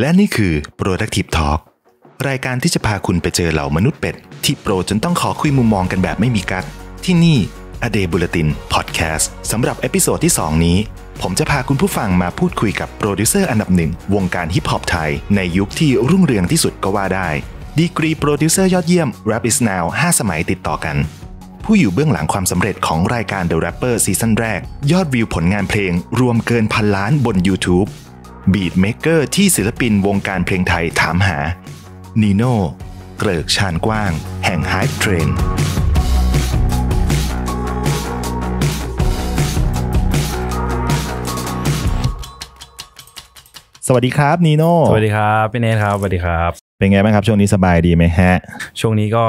และนี่คือ Productive Talk รายการที่จะพาคุณไปเจอเหล่ามนุษย์เป็ด ที่โปรจนต้องขอคุยมุมมองกันแบบไม่มีกักที่นี่อเดบ b ล l l e t i n p o d c a s สำหรับเอพิโซดที่2นี้ ผมจะพาคุณผู้ฟังมาพูดคุยกับโปรดิวเซอร์อันดับหนึ่งวงการฮิปฮอปไทย ในยุคที่รุ่งเรืองที่สุดก็ว่าได้ดีกรีโปรดิวเซอร์ยอดเยี่ยม Rap is Now 5 สมัยติดต่อกัน ผู้อยู่เบื้องหลังความสำเร็จของรายการ The Rapper ซีซั่นแรกยอดวิวผลงานเพลง รวมเกินพันล้านบน YouTube บีดเมกเกอร์ที่ศิลปินวงการเพลงไทยถามหา นีโน่ เกลิกชานกว้าง แห่งไฮเทรนสวัสดีครับนีโน่ สวัสดีครับ พี่เนทครับ สวัสดีครับ เป็นไงบ้างครับ ช่วงนี้สบายดีไหมฮะ ช่วงนี้ก็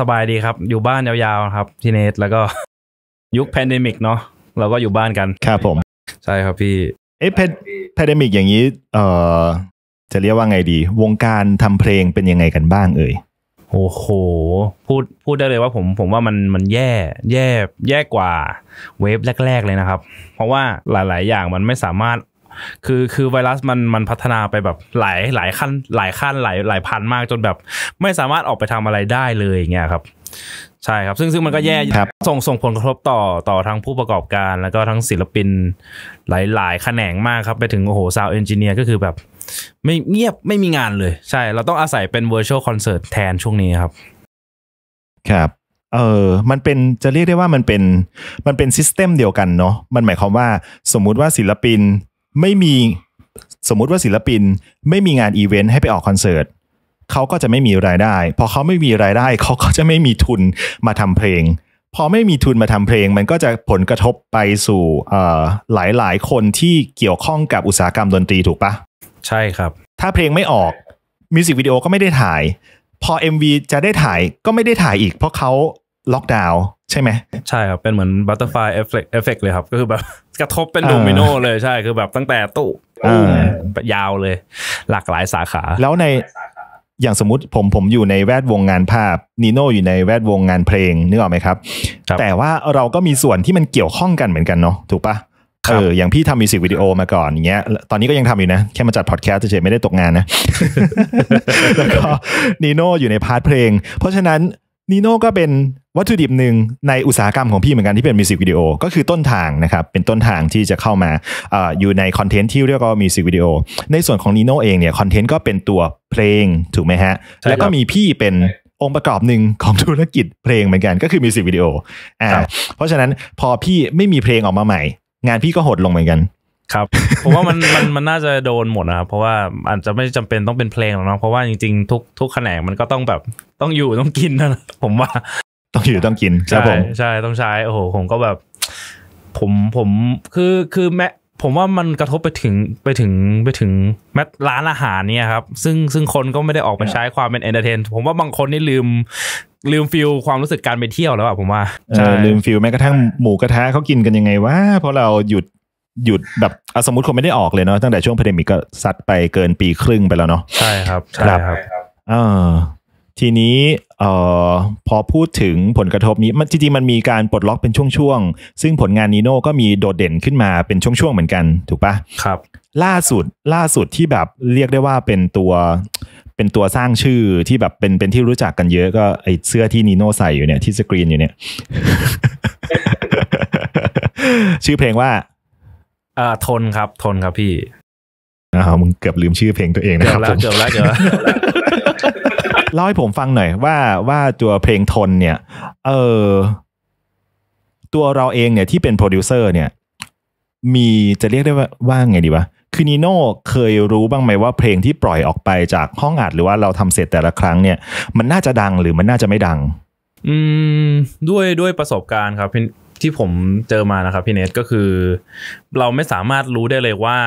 สบายดีครับ อยู่บ้านยาวๆครับพี่เนทแล้วก็ยุคแพนเดมิกเนาะเราก็อยู่บ้านกัน ครับผม ใช่ครับพี่เอ๊ะแพดมิกอย่างนี้เอ่อจะเรียกว่าไงดี วงการทำเพลงเป็นยังไงกันบ้าง เอ่ยโอ้โหพูดพูดได้เลยว่าผมผมว่ามันมันแย่แย่แย่กว่าเวฟแรกๆเลยนะครับ เพราะว่าหลายๆ อย่างมันไม่สามารถ คือคือไวรัสมันมันพัฒนาไปแบบหลายหลายขั้นหลายขั้นหลายหลายพันมากจนแบบไม่สามารถออกไปทำอะไรได้เลยอย่างเงี้ยครับใช่ครับซึ่งซึ่งมันก็แย่ส่งส่งผลกระทบต่อ ต่อทั้งผู้ประกอบการ แล้วก็ทั้งศิลปินหลายๆ แขนงมากครับ ไปถึงโอ้โหซาวเอนจิเนียร์ก็คือแบบไม่เงียบไม่มีงานเลย ใช่ เราต้องอาศัยเป็นเวอร์ชวลคอนเสิร์ตแทนช่วงนี้ครับ ครับเออมันเป็นจะเรียกได้ว่ามันเป็นมันเป็นซิสเต็มเดียวกันเนาะมันหมายความว่าสมมุติว่าศิลปินไม่มีสมมุติว่าศิลปินไม่มีงานอีเวนต์ให้ไปออกคอนเสิร์ตเขาก็จะไม่มีรายได้พอเขาไม่มีรายได้เขาก็จะไม่มีทุนมาทำเพลง พอไม่มีทุนมาทำเพลง มันก็จะผลกระทบไปสู่หลายหลายคนที่เกี่ยวข้องกับอุตสาหกรรมดนตรีถูกปะใช่ครับ ถ้าเพลงไม่ออกมิวสิกวิดีโอก็ไม่ได้ถ่ายพอ MV จะได้ถ่ายก็ไม่ได้ถ่ายอีก เพราะเขาล็อกดาวน์ใช่ไหมใช่ครับเป็นเหมือนบัตเตอร์ฟลายเอฟเฟกเลยครับ ก็คือแบบกระทบเป็นโดมิโนเลยใช่คือแบบตั้งแต่ตู้ยาวเลย หลากหลายสาขาแล้วในอย่างสมมติผมผมอยู่ในแวดวงงานภาพนีโน่อยู่ในแวดวงงานเพลงนึกออกไหมครับรบแต่ว่าเราก็มีส่วนที่มันเกี่ยวข้องกันเหมือนกันเนาะถูกปะเอออย่างพี่ทำมิวสิกวิดีโอมาก่อนอย่างเงี้ย ตอนนี้ก็ยังทำอยู่นะ แค่มาจัดพอดแคสต์เฉยๆไม่ได้ตกงานนะแล้วก็นีโน่อยู่ในพาร์ทเพลง เพราะฉะนั้นนีโน่ก็เป็นวัตถุดิบหนึ่งในอุตสาหกรรมของพี่เหมือนกันที่เป็นมิวสิกวิดีโอก็คือต้นทางนะครับ เป็นต้นทางที่จะเข้ามาออยู่ในคอนเทนต์ที่เรียกว่ามิวสิกวิดีโอในส่วนของนีโน่เองเนี่ยคอนเทนต์ก็เป็นตัวเพลงถูกไหมฮะ แล้วก็มีพี่เป็นองค์ประกอบหนึ่งของธุรกิจเพลงเหมือนกัน ก็คือมิวสิกวิดีโอเพราะฉะนั้นพอพี่ไม่มีเพลงออกมาใหม่ งานพี่ก็หดลงเหมือนกันครับผมว่ามันมันมันน่าจะโดนหมดนะครับเพราะว่าอาจจะไม่จำเป็นต้องเป็นเพลงหรอกเนาะเพราะว่าจริง ๆทุกทุกแขนงมันก็ต้องแบบต้องอยู่ต้องกินนะผมว่าต้องอยู่ต้องกินใช่ใช่ต้องใช้โอ้โหผมก็แบบ ผมผมคือคือแม้ผมว่ามันกระทบไปถึงไปถึงไปถึงแม้ร้านอาหารเนี่ยครับซึ่งซึ่งคนก็ไม่ได้ออกไปใช้ความเป็นเอนเตอร์เทนผมว่าบางคนนี่ลืมลืมฟิลความรู้สึกการไปเที่ยวแล้วอะผมว่าลืมฟิลแม้กระทั่งหมูกระทะเขากินกันยังไงวะเพราะเราหยุดหยุดแบบสมมติคนไม่ได้ออกเลยเนาะตั้งแต่ช่วงพเดมิกก็สัตว์ไปเกินปีครึ่งไปแล้วเนาะใช่ครับ ใช่ครับอ่าทีนี้เออพอพูดถึงผลกระทบนี้มันจริงๆ มันมีการปลดล็อกเป็นช่วงๆ ซึ่งผลงานนีโน่ก็มีโดดเด่นขึ้นมาเป็นช่วงๆเหมือนกัน ถูกปะครับ ล่าสุดล่าสุดที่แบบเรียกได้ว่าเป็นตัวเป็นตัวสร้างชื่อที่แบบเป็นเป็นที่รู้จักกันเยอะก็ไอเสื้อที่นีโน่ใส่อยู่เนี่ยที่สกรีนอยู่เนี่ยชื่อเพลงว่าอ่าทนครับทนครับพี่อ้าวมึงเกือบลืมชื่อเพลงตัวเองนะครับเกือบแล้วเกือบแล้วเล่าให้ผมฟังหน่อย ว่าว่าตัวเพลงทนเนี่ย เออ ตัวเราเองเนี่ย ที่เป็นโปรดิวเซอร์ เนี่ยมีจะเรียกได้ว่าว่าไงดีวะคือนีโน่เคยรู้บ้างไหมว่าเพลงที่ปล่อยออกไปจากห้องอัดหรือว่าเราทำเสร็จแต่ละครั้งเนี่ยมันน่าจะดังหรือมันน่าจะไม่ดัง อืม ด้วยด้วยประสบการณ์ครับที่ผมเจอมานะครับพี่เนทก็คือ เราไม่สามารถรู้ได้เลยว่า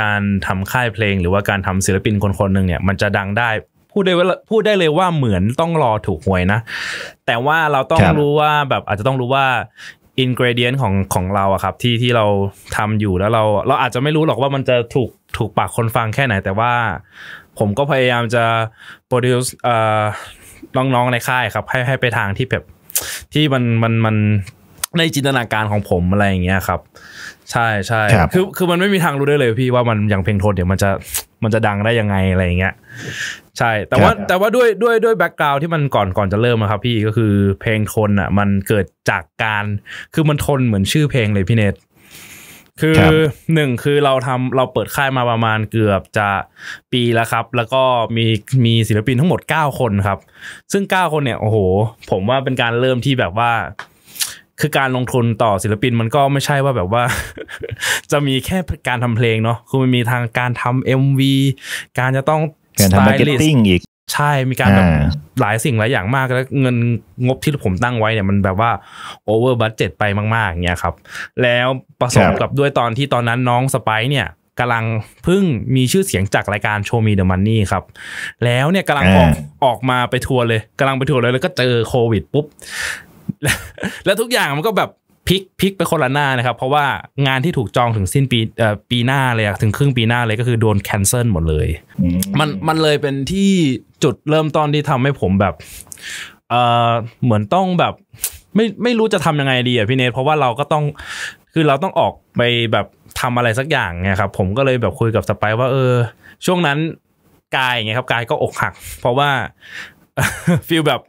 การทำค่ายเพลงหรือว่าการทำศิลปินคนคนหนึ่งเนี่ย มันจะดังได้ พูดได้ว่าพูดได้เลยว่าเหมือนต้องรอถูกหวยนะ แต่ว่าเราต้องรู้ว่าแบบอาจจะต้องรู้ว่าอินกรเดียนของของเราอะครับ ที่ที่เราทำอยู่แล้วเรา เราอาจจะไม่รู้หรอกว่ามันจะถูกถูกปากคนฟังแค่ไหน แต่ว่า ผมก็พยายามจะโปรดิวส์น้องๆในค่ายครับ ให้ให้ไปทางที่แบบที่มันมันมันในจินตนาการของผมอะไรอย่างเงี้ยครับ ใช่ใช่คือคือมันไม่มีทางรู้ได้เลยพี่ว่ามันอย่างเพลงโทนเดี๋ยวมันจะมันจะดังได้ยังไงอะไรอย่างเงี้ยใช่ แต่ว่าแต่ว่าด้วยด้วยด้วยแบ็กกราวที่มันก่อนก่อนจะเริ่มครับ พี่ก็คือเพลงทนอ่ะ มันเกิดจากการคือมันทนเหมือนชื่อเพลงเลยพี่เนทคือหนึ่งคือเราทำเราเปิดค่ายมาประมาณเกือบจะปีแล้วครับ แล้วก็มีมีศิลปินทั้งหมด9คนครับ ซึ่ง 9 คนเนี่ยโอ้โห ผมว่าเป็นการเริ่มที่แบบว่าคือการลงทุนต่อศิลปินมันก็ไม่ใช่ว่าแบบว่า จะมีแค่การทำเพลงเนาะคือมันมีทางการทำ MV การจะต้องสไตล์ลิสต์ิอีก ใช่มีการแบบหลายสิ่งหลายอย่างมากแล้ว เงินงบที่ผมตั้งไว้เนี่ยมันแบบว่าโอเวอร์บัตเจ็ตไปมากๆอย่างเงี้ยครับ แล้วประสบกับด้วยตอนที่ตอนนั้นน้องสไปเนี่ยกำลังเพิ่งมีชื่อเสียงจากรายการโชว์มีเดอะมันนี่ครับ แล้วเนี่ยกำลังออกออกมาไปทัวร์เลยกำลังไปทัวร์เลยแล้วก็เจอโควิดปุ๊บแล้วทุกอย่างมันก็แบบพลิกพลิกไปคนละหน้านะครับ เพราะว่างานที่ถูกจองถึงสิ้นปีเอ่อปีหน้าเลยถึงครึ่งปีหน้าเลยก็คือโดนแคนเซิลหมดเลยมันมันเลยเป็นที่จุดเริ่มต้นที่ทำให้ผมแบบเออเหมือนต้องแบบ ไม่ไม่รู้จะทำยังไงดีอะพี่เนทเพราะว่าเราก็ต้องคือเราต้องออกไปแบบทำอะไรสักอย่างไงครับ ผมก็เลยแบบคุยกับสไปว่า เออ ช่วงนั้นกายไงครับกายก็อกหัก เพราะว่าฟีลแบบ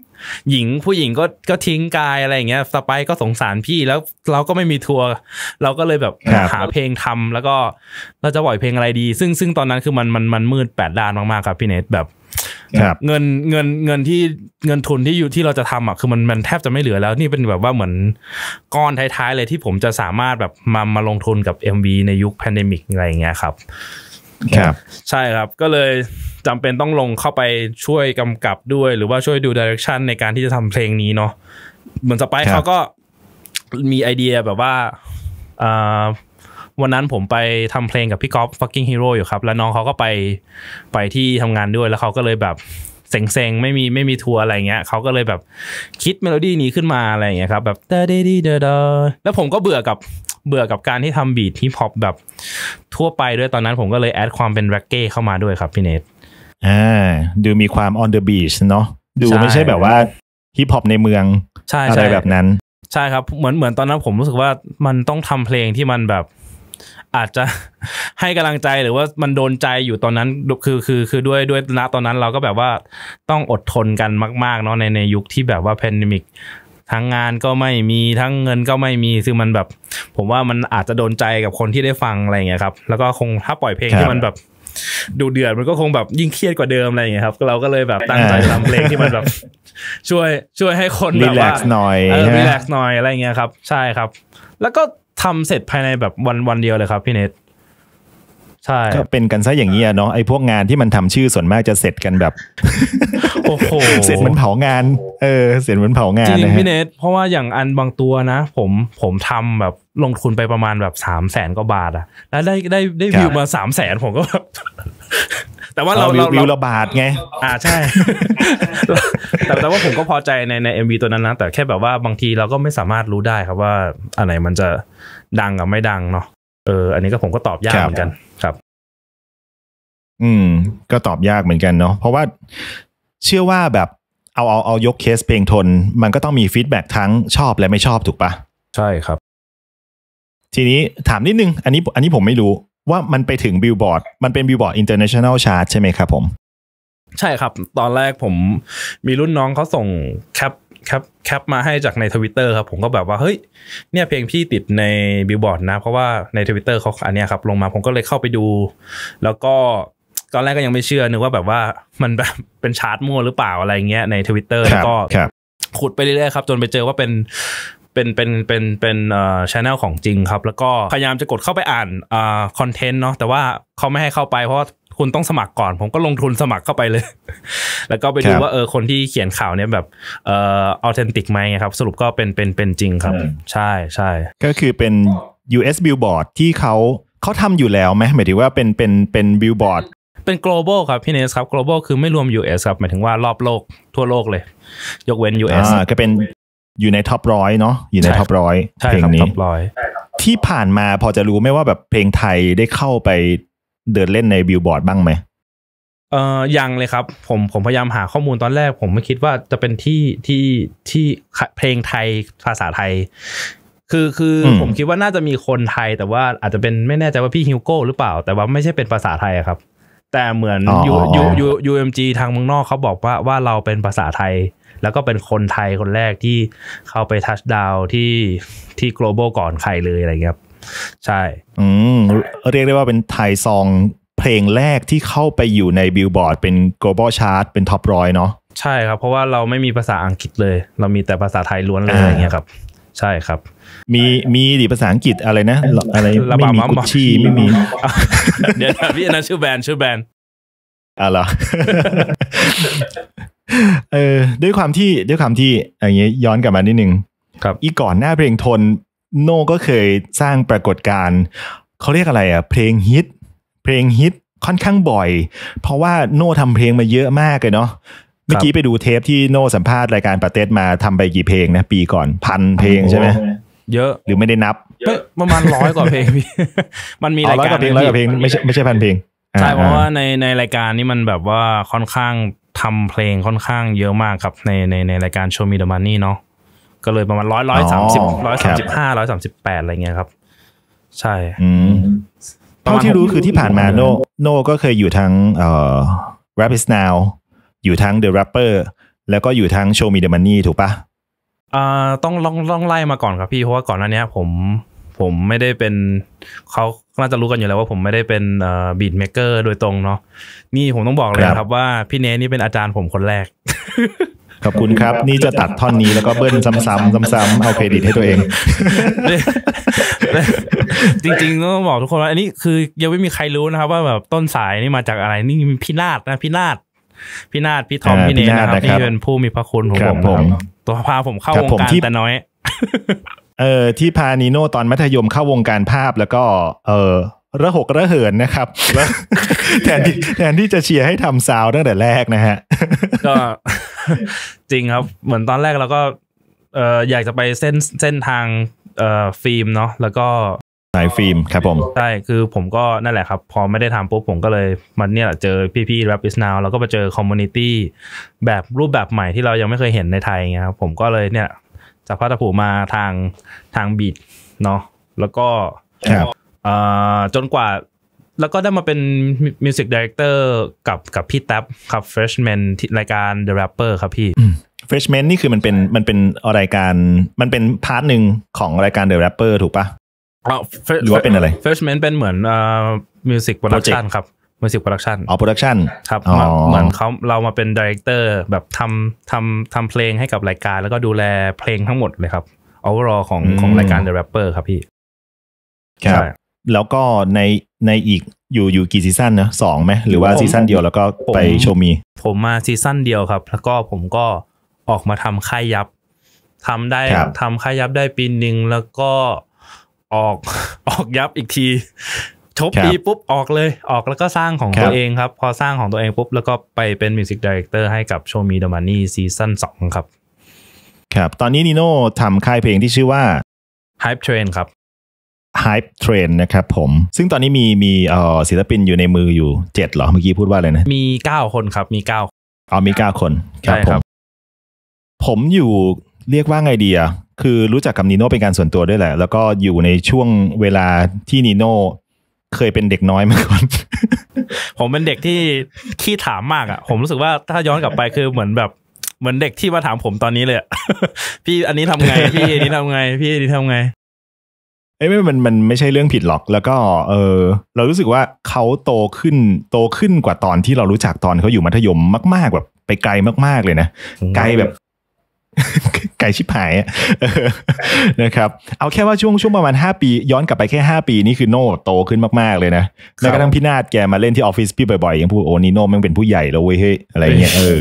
หญิงผู้หญิงก็ก็ทิ้งกายอะไรอย่างเงี้ยสไปก็สงสารพี่แล้วเราก็ไม่มีทัวร์เราก็เลยแบบหาเพลงทำแล้วก็เราจะปล่อยเพลงอะไรดี ซึ่งซึ่งตอนนั้นคือมันมันมันมืดแปดด้านมากๆครับพี่เนทแบบเงินเงินเงินที่เงินทุนที่อยู่ที่เราจะทำอ่ะคือมันมันแทบจะไม่เหลือแล้ว นี่เป็นแบบว่าเหมือนก้อนท้ายๆเลยที่ผมจะสามารถแบบมามาลงทุนกับ MV ในยุคแพนเดมิกอะไรอย่างเงี้ยครับครับใช่ครับก็เลยจำเป็นต้องลงเข้าไปช่วยกำกับด้วยหรือว่าช่วยดูดิเรกชันในการที่จะทำเพลงนี้เนาะเหมือนสไปค์เขาก็มีไอเดียแบบว่าวันนั้นผมไปทำเพลงกับพี่ก๊อฟฟักกิ้งฮีโร่อยู่ครับ แล้วน้องเขาก็ไปไปที่ทำงานด้วยแล้วเขาก็เลยแบบเซ็งๆ ไม่มีไม่มีทัวร์อะไรเงี้ยเขาก็เลยแบบคิดเมโลดี้นี้ขึ้นมาอะไรเงี้ยครับ แบบเดดีเดดแล้วผมก็เบื่อกับเบื่อกับการที่ทำบีทฮิปฮอปแบบทั่วไปด้วยตอนนั้นผมก็เลยแอดความเป็นแร็กเก้เข้ามาด้วยครับพี่เนทอ่าดูมีความ on the beach เนาะดูไม่ใช่แบบว่าฮิปฮอปในเมืองอะไรแบบนั้น ใช่ครับเหมือนเหมือนตอนนั้นผมรู้สึกว่ามันต้องทำเพลงที่มันแบบ อาจจะให้กำลังใจหรือว่ามันโดนใจอยู่ตอนนั้น คือคือคือด้วยด้วยณตอนนั้นเราก็แบบว่าต้องอดทนกันมาก ๆ เนาะในในยุคที่แบบว่าแพนดมิกทั้งงานก็ไม่มีทั้งเงินก็ไม่มีซึ่งมันแบบ ผมว่ามันอาจจะโดนใจกับคนที่ได้ฟังอะไรเงี้ยครับแล้วก็คงถ้าปล่อยเพลงที่มันแบบดูเดือดมันก็คงแบบยิ่งเครียดกว่าเดิมอะไรอย่างเงี้ยครับเราก็เลยแบบตั้งใจทำเพลงที่มันแบบ ช่วยช่วยให้คนแบบว่าหน่อยรีแลกซ์หน่อยอะไรเงี้ยครับใช่ครับ แล้วก็ทำเสร็จภายในแบบวันวันเดียวเลยครับพี่เนทช่ก็เป็นกันซะอย่างนี้เนาะไอ้พวกงานที่มันทำชื่อส่วนมากจะเสร็จกันแบบโอ้โหเสร็จมันเผางาน เออเสร็จมันเผางานจริงพี่เนทเพราะว่าอย่างอันบางตัวนะผมผมทำแบบลงทุนไปประมาณแบบสามแสนกว่าบาทอะแล้วได้ได้ได้วิวมาสามแสนผมก็แบบแต่ว่าเราวิวระบาดไงอ่าใช่ แต่แต่ว่าผมก็พอใจในในเอ็มวีตัวนั้นนะแต่แค่แบบว่าบางทีเราก็ไม่สามารถรู้ได้ ครับว่าอันไหนมันจะดังกับไม่ดังเนาะเอออันนี้ก็ผมก็ตอบยากเหมือนกันครับ อืม ก็ตอบยากเหมือนกันเนาะเพราะว่าเชื่อว่าแบบเอาเอาเอายกเคสเพลงทน มันก็ต้องมีฟีดแบ็ทั้งชอบและไม่ชอบถูกปะใช่ครับ ทีนี้ถามนิดนึง อันนี้อันนี้ผมไม่รู้ว่ามันไปถึงบิลบอร์ดมันเป็นบิลบอร์ดอินเตอร์เนชั่นแนลชาร์ตใช่ไหมครับผม ใช่ครับ ตอนแรกผมมีรุ่นน้องเขาส่งแคปแคปแคปมาให้จากในทวิตเตอร์ครับ ผมก็แบบว่า เฮ้ย เนี่ยเพลงพี่ติดในบิลบอร์ดนะ เพราะว่าในทวิตเตอร์เขาอันนี้ครับ ลงมา ผมก็เลยเข้าไปดู แล้วก็ตอนแรกก็ยังไม่เชื่อ นึกว่าแบบว่ามันแบบเป็นชาร์ตมั่วหรือเปล่าอะไรเงี้ยในทวิตเตอร์แล้วก็ขุดไปเรื่อยๆครับ จนไปเจอว่าเป็น เป็น เป็น เป็นเป็นเอ่อชแนลของจริงครับ แล้วก็พยายามจะกดเข้าไปอ่าน เอ่อ คอนเทนต์เนาะ แต่ว่าเขาไม่ให้เข้าไปเพราะคุณต้องสมัครก่อนผมก็ลงทุนสมัครเข้าไปเลย แล้วก็ไปดูว่าเออคนที่เขียนข่าวเนี่ยแบบเออออเทนติกไหมครับสรุปก็เป็นเป็นเป็นจริงครับใช่ใช่ก็คือเป็น US billboard ที่เขาเขาทำอยู่แล้วไหมหมายถึงว่าเป็นเป็นเป็นบิลบอร์ดเป็น global ครับพี่เนสครับ global คือไม่รวม US ครับหมายถึงว่ารอบโลกทั่วโลกเลย ยกเว้น US อ่าก็เป็นอยู่ในท็อปร้อยเนาะอยู่ในท็อปร้อยเพลงนี้ที่ผ่านมาพอจะรู้ไหมว่าแบบเพลงไทยได้เข้าไปเดินเล่นในบิลบอร์ดบ้างไหม เอ่อ ยังเลยครับ ผมผมพยายามหาข้อมูลตอนแรก ผมไม่คิดว่าจะเป็นที่ที่ที่เพลงไทยภาษาไทย คือคือผมคิดว่าน่าจะมีคนไทยแต่ว่า อาจจะเป็นไม่แน่ใจว่าพี่ฮิวโก้หรือเปล่า แต่ว่าไม่ใช่เป็นภาษาไทยครับ แต่เหมือนยูยูยูยูเอ็มจีทางเมืองนอกเขาบอกว่าว่าเราเป็นภาษาไทย แล้วก็เป็นคนไทยคนแรกที่เข้าไปทัชดาวที่ที่โกลบอลก่อนใครเลยอะไรเงี้ยครับใช่ อืมเรียกได้ว่าเป็นไทยซองเพลงแรกที่เข้าไปอยู่ในบิลบอร์ดเป็น global chart เป็นท็อปร้อยเนาะ ใช่ครับ เพราะว่าเราไม่มีภาษาอังกฤษเลย เรามีแต่ภาษาไทยล้วนเลยอย่างเงี้ยครับ ใช่ครับ มีมีดีภาษาอังกฤษอะไรนะอะไรไม่มีกุชชี่ไม่มี เดี๋ยวพี่นะชื่อแบรนด์ชื่อแบรนด์อะไรเออด้วยความที่ด้วยความที่อย่างเงี้ยย้อนกลับมานิดนึง ครับ อีก่อนหน้าเพลงทนโนก็เคยสร้างปรากฏการณ์เขาเรียกอะไรอะเพลงฮิต เพลงฮิตค่อนข้างบ่อย เพราะว่าโน่ทำเพลงมาเยอะมากเลยเนาะเมื่อกี้ไปดูเทปที่โน่สัมภาษณ์รายการปาเต้มาทำไปกี่เพลงนะปีก่อนพันเพลงใช่ไหมเยอะหรือไม่ได้นับประมาณร้อยกว่าเพลงพี่มันมีรายการร้อยกว่าเพลงร้อยกว่าเพลงไม่ใช่ไม่ใช่พันเพลงใช่เพราะว่าในในรายการนี้มันแบบว่าค่อนข้างทำเพลงค่อนข้าง เยอะมากครับในในในรายการ Show Me the Money เนาะก็เลยประมาณร้อยร้อยสามสิบร้อยสามสิบห้าร้อยสามสิบแปดอะไรเงี้ยครับ ใช่เท่าที่รู้คือที่ผ่านมาโน โนก็เคยอยู่ทั้งเอ่อ rap is now อยู่ทั้ง the rapper แล้วก็อยู่ทั้ง show me the money ถูกปะอ่าต้องลองลองไล่มาก่อนครับพี่ เพราะว่าก่อนหน้านี้ผม ผมไม่ได้เป็น เขาน่าจะรู้กันอยู่แล้วว่าผมไม่ได้เป็นบีทเมเกอร์โดยตรงเนาะนี่ผมต้องบอกเลยครับว่าพี่เนนี่เป็นอาจารย์ผมคนแรกขอบคุณครับนี่จะตัดท่อนนี้แล้วก็เบิ้ลซ้ำๆซ้ำๆเอาเครดิตให้ตัวเอง จริงๆต้องบอกทุกคนว่าอันนี้คือยังไม่มีใครรู้นะครับ ว่าแบบต้นสายนี่มาจากอะไรนี่พี่นาดนะพี่นาดพี่นาดพี่ทอมพี่เนนะครับที่เป็นผู้มีพระคุณของผมตัวพาผมเข้าวงการแต่น้อย เออที่พานีโน่ตอนมัธยมเข้าวงการภาพ แล้วก็ เออระหกระเหินนะครับแทนที่แทนที่จะเชียร์ให้ทำซาวตั้งแต่แรกนะฮะ ก็จริงครับเหมือนตอนแรกเราก็เอออยากจะไปเส้นเส้นทางเอ่อฟิล์มเนาะแล้วก็สายฟิล์มครับผม ใช่ คือผมก็นั่นแหละครับพอไม่ได้ทำปุ๊บผมก็เลยมันเนี่ยเจอพี่ๆ Rap is now แล้วก็ไปเจอคอมมูนิตี้แบบรูปแบบใหม่ที่เรายังไม่เคยเห็นในไทยเงี้ยครับผมก็เลยเนี่ยจากพัทผูมาทางทางบีดเนาะแล้วก็เอ่อจนกว่าแล้วก็ได้มาเป็นมิวสิกดีเรคเตอร์กับกับพี่แท็บครับ Freshman ที่รายการ The Rapper ครับพี่ Freshman นี่คือมันเป็นมันเป็นรายการมันเป็นพาร์ทหนึ่งของรายการ The Rapper ถูกปะหรือว่าเป็นอะไร Freshman เป็นเหมือนอ่มิวสิกโปรดักชันครับมิวสิกโปรดักชันอ๋อโปรดักชันครับเหมือนเขาเรามาเป็นดีเรคเตอร์แบบทำทำทำเพลงให้กับรายการ แล้วก็ดูแลเพลงทั้งหมดเลยครับ overall ของของรายการ The Rapper ครับพี่ใช่แล้วก็ในในอีกอยู่อยู่กี่ซีซั่นนะสองไหมหรือว่าซีซั่นเดียวแล้วก็ไปโชมีผมมาซีซั่นเดียวครับ แล้วก็ผมก็ออกมาทำค่ายยับทำได้ทำค่ายยับได้ปีหนึ่งแล้วก็ออกออกยับอีกทีชบปีปุ๊บออกเลยออกแล้วก็สร้างของตัวเองครับ พอสร้างของตัวเองปุ๊บแล้วก็ไปเป็นมิวสิกดีเรคเตอร์ให้กับโชมีเดอะมันนี่ซีซั่นสองครับครับตอนนี้นิโน่ทำค่ายเพลงที่ชื่อว่า Hype Train ครับ Hype t r a นนะครับผม ซึ่งตอนนี้มีมีศิลปินอยู่ในมืออยู่7เหรอเมื่อกี้พูดว่าอะไรนะ มี 9 คนครับ มี9เอามี 9 คนครับผม ผมอยู่เรียกว่าไงดีอ่ะคือรู้จักกับนีโน่เป็นการส่วนตัวด้วยแหละ แล้วก็อยู่ในช่วงเวลาที่นีโน่เคยเป็นเด็กน้อยมาก่อน ผมเป็นเด็กที่ขี้ถามมากอ่ะ ผมรู้สึกว่าถ้าย้อนกลับไปคือเหมือนแบบเหมือนเด็กที่มาถามผมตอนนี้เลยพี่อันนี้ทำไงพี่อันนี้ทำไง พี่อันี้ทำไงเอ้ยไม่มัน มันไม่ใช่เรื่องผิดหรอก แล้วก็ เออ เรา รู้สึกว่าเขาโต ขึ้น โต ขึ้น กว่า ตอน ที่ เรา รู้จัก ตอนเขาอยู่ มัธยม มาก ๆ แบบ ไปไกล มาก ๆ เลยนะ ไกล แบบ ไก่ชิบหายนะครับ เอาแค่ว่า ช่วงช่วงประมาณ5ปี ย้อน กลับ ไป แค่5ปี นี่คือ โน่ โต ขึ้น มาก ๆ เลยนะแล้วก็ทั้งพี่ นาด แก มา เล่น ที่ ออฟฟิศ พี่ บ่อยๆยังพูดโอ้นี่โน่มันเป็นผู้ ใหญ่ แล้วเว้ยเฮ้ย อะไรเงี้ยเออ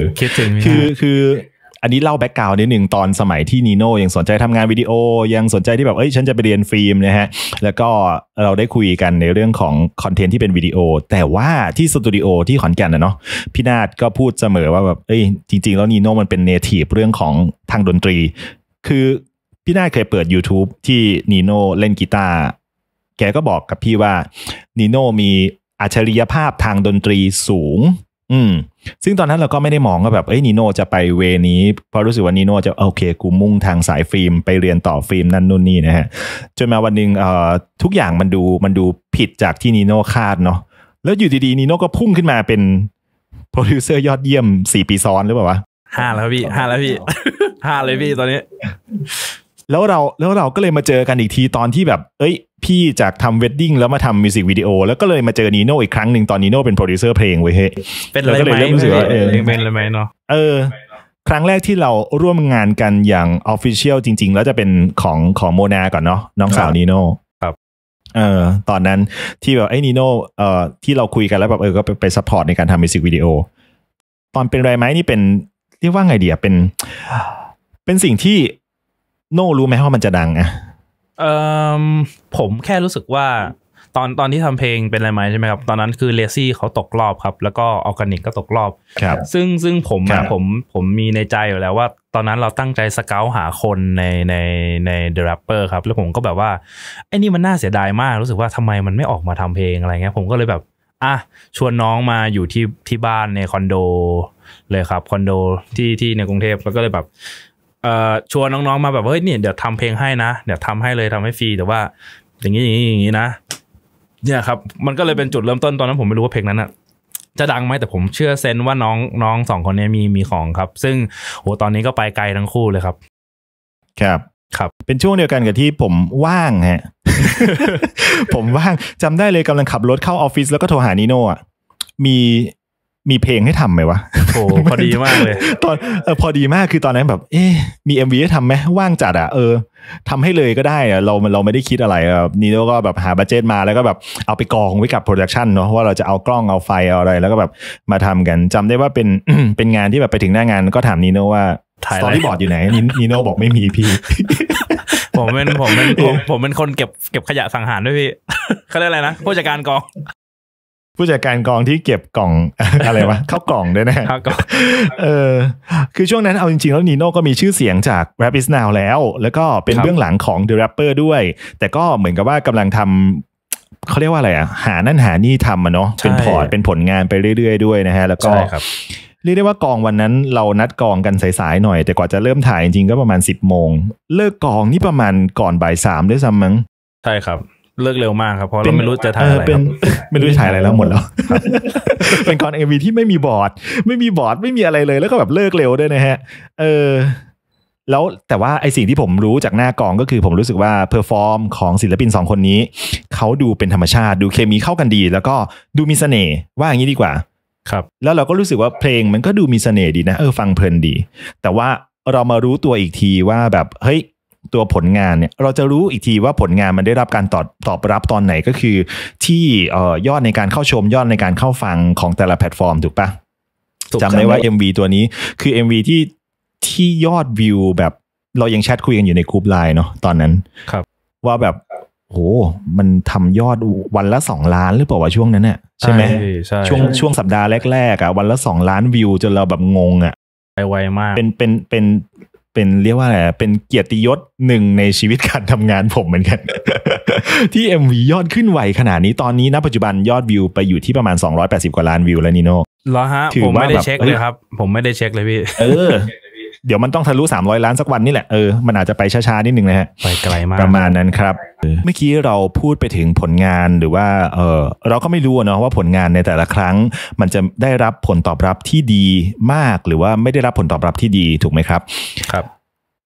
คือ คืออันนี้เล่าแบ็กกราวน์นิดหนึ่งตอนสมัยที่นีโน่ยังสนใจทำงานวิดีโอ ยังสนใจที่แบบเอ้ย ฉันจะไปเรียนฟิล์มนะฮะ แล้วก็เราได้คุยกันในเรื่องของคอนเทนต์ที่เป็นวิดีโอ แต่ว่าที่สตูดิโอที่ขอนแก่นนะเนาะพี่นาดก็พูดเสมอว่าแบบเอ้ยจริงๆแล้วนีโน่มันเป็นเนทีฟเรื่องของทางดนตรี คือพี่นาดเคยเปิด YouTube ที่นีโน่เล่นกีตาร์แกก็บอกกับพี่ว่านีโน่มีอัจฉริยภาพทางดนตรีสูงอืมซึ่งตอนนั้นเราก็ไม่ได้มองว่าแบบเอ้ยนีโนจะไปเวนี้ เพราะรู้สึกว่านีโนจะโอเคกูมุ่งทางสายฟิล์มไปเรียนต่อฟิล์มนั่นนู่นนี่นะฮะจนมาวันหนึ่งทุกอย่างมันดูมันดูผิดจากที่นีโนคาดเนาะแล้วอยู่ดีๆนีโนก็พุ่งขึ้นมาเป็นโปรดิวเซอร์ยอดเยี่ยมสี่ปีซ้อนหรือเปล่าวะห้าแล้วพี่ห้าแล้วพี่ห้าเลยพี่ตอนนี้แล้วเราแล้วเราก็เลยมาเจอกันอีกทีตอนที่แบบ เอ้ย พี่จากทำเวดดิ้งแล้วมาทำมิวสิกวิดีโอแล้วก็เลยมาเจอนีโน่อีกครั้งหนึ่งตอนนีโน่เป็นโปรดิวเซอร์เพลงไว้เฮ้ยเป็นเลยไหมเป็นเลไไหมเนาะเออ ครั้งแรกที่เราร่วมงานกันอย่างออฟฟิเชียลจริง ๆ แล้วจะเป็นของของโมนาก่อนเนาะน้องสาวนีโน่เออตอนนั้นที่แบบไอ้นีโน่เอ่อที่เราคุยกันแล้วแบบเออก็ไปซัพพอร์ต ในการทำมิวสิกวิดีโอ ตอนเป็นไรไหมนี่เป็น เรียกว่าไงเดียเป็นเป็นสิ่งที่โน่รู้ไหมว่ามันจะดังอะเออผมแค่รู้สึกว่า ตอนตอนที่ทำเพลงเป็นอะไรไหมใช่ไหมครับตอนนั้นคือเลซี่เขาตกรอบครับ แล้วก็ออร์แกนิกก็ตกรอบครับซึ่งซึ่งผมผมผมมีในใจอยู่แล้วว่า ตอนนั้นเราตั้งใจสเกลหาคนในในในเดอะแรปเปอร์ครับ แล้วผมก็แบบว่า ไอ้นี่มันน่าเสียดายมาก รู้สึกว่าทำไมมันไม่ออกมาทำเพลงอะไรเงี้ย ผมก็เลยแบบ อ่ะชวนน้องมาอยู่ที่ที่บ้านในคอนโดเลยครับคอนโด ที่ที่ในกรุงเทพแล้วก็เลยแบบชวนน้องๆมาแบบเฮ้ยเนี่ยเดี๋ยวทำเพลงให้นะ เดี๋ยวทำให้เลยทำให้ฟรีแต่ว่า อย่างนี้อย่างนี้อย่างนี้นะเนี่ยครับมันก็เลยเป็นจุดเริ่มต้น ตอนนั้นผมไม่รู้ว่าเพลงนั้นอะจะดังไหมแต่ผมเชื่อเซนว่าน้องน้องสองคนนี้มีมีของครับ ซึ่งโหตอนนี้ก็ไปไกลทั้งคู่เลยครับครับครับ เป็นช่วงเดียวกันกับที่ผมว่างฮะ ผมว่างจำได้เลยกำลังขับรถเข้าออฟฟิศแล้วก็โทรหานิโน่ะมีมีเพลงให้ทำไหมวะโอ้พอดีมากเลย ตอนเออพอดีมากคือตอนนั้นแบบ เอ๊มีเอ็มวีให้ทำไหม ว่างจัดอ่ะเออทำให้เลยก็ได้เราเราไม่ได้คิดอะไรนีโน่ก็แบบหาบัจเจตมาแล้วก็แบบ เอาไปกองไว้กับโปรดักชันเนาะว่าเราจะเอากล้องเอาไฟเอาอะไรแล้วก็แบบมาทำกัน จำได้ว่าเป็นเป็นงานที่แบบไปถึงหน้างานก็ถามนีโน่ว่าสตอรี่บอร์ดอยู่ไหนนีโน่บอกไม่มีพี่ ผมเป็นผมเป็นผมเป็นคนเก็บเก็บขยะสังหารด้วยพี่เขาเรียกอะไรนะผู้จัดการกองผู้จัดการกองที่เก็บกล่องอะไรวะเข้ากล่องด้วยนะข้ากล่องเออคือช่วงนั้นเอาจริง ๆ แล้วนีโน่ก็มีชื่อเสียงจาก Rap is Now แล้ว แล้วก็เป็นเบื้องหลังของ The Rapper ด้วย แต่ก็เหมือนกับว่ากำลังทำเขาเรียกว่าอะไรอ่ะ หานั่นหานี่ทำอ่ะเนาะเป็นพอร์ตเป็นผลงานไปเรื่อยๆด้วยนะฮะ แล้วก็เรียกได้ว่ากองวันนั้น เรานัดกองกันสายๆหน่อยแต่กว่าจะเริ่มถ่ายจริงๆก็ประมาณสิบโมงเลิกกองนี่ประมาณก่อนบ่ายสามด้วยซ้ำมั้งใช่ครับเลิกเร็วมากครับเพราะเราไม่รู้จะถ่ายอะไรเป็นไม่รู้ถ่ายอะไรแล้วหมดแล้วเป็นคอนเอวีที่ไม่มีบอร์ด ไม่มีบอร์ดไม่มีอะไรเลยแล้วก็แบบเลิกเร็วด้วยนะฮะเออ แล้วแต่ว่าไอสิ่งที่ผมรู้จากหน้ากองก็คือผมรู้สึกว่าเพอร์ฟอร์มของศิลปินสองคนนี้เขาดูเป็นธรรมชาติดูเคมีเข้ากันดี แล้วก็ดูมีเสน่ห์ว่าอย่างนี้ดีกว่า ครับ แล้วเราก็รู้สึกว่าเพลงมันก็ดูมีเสน่ห์ดีนะเออฟังเพลินดี แต่ว่าเรามารู้ตัวอีกทีว่าแบบเฮ้ยตัวผลงานเนี่ย เราจะรู้อีกทีว่าผลงานมันได้รับการตอบตอบรับตอนไหนก็คือ ที่ยอดในการเข้าชมยอดในการเข้าฟังของแต่ละแพลตฟอร์มถูกปะจำได้ว่า MV ตัวนี้คือ MV ที่ที่ยอดวิว แบบเรายังแชทคุยกันอยู่ในกลุ่ปไลน์เนาะตอนนั้น ครับ ว่าแบบโอหมันทำยอดวันละสองล้านหรือเปล่าว่าช่วง นั้นเนี่ยใช่ไหมใช่ช่วงช่วงสัปดาห์แรกๆอ่ะวันละสองล้านวิวจนเราแบบงงอ่ะไปไวมาก เป็นเป็นเป็นเป็นเรียกว่าอะไร เป็นเกียรติยศหนึ่งในชีวิตการทำงานผมเหมือนกัน ที่ MV ยอดขึ้นไวขนาดนี้ตอนนี้ณปัจจุบันยอดวิวไปอยู่ที่ประมาณ 280กว่าล้านวิวแล้วนิโน่เหรอฮะ ผมไม่ได้เช็คเลยครับ ผมไม่ได้เช็คเลยพี่เออเดี๋ยวมันต้องทะลุ300ล้านสักวันนี่แหละเออมันอาจจะไปช้าๆนิดนึงนะฮะไปไกลมากประมาณนั้นครับเมื่อกี้เราพูดไปถึงผลงานหรือว่าเออเราก็ไม่รู้เนาะว่าผลงานในแต่ละครั้ง มันจะได้รับผลตอบรับที่ดีมากหรือว่าไม่ได้รับผลตอบรับที่ดีถูกไหมครับครับ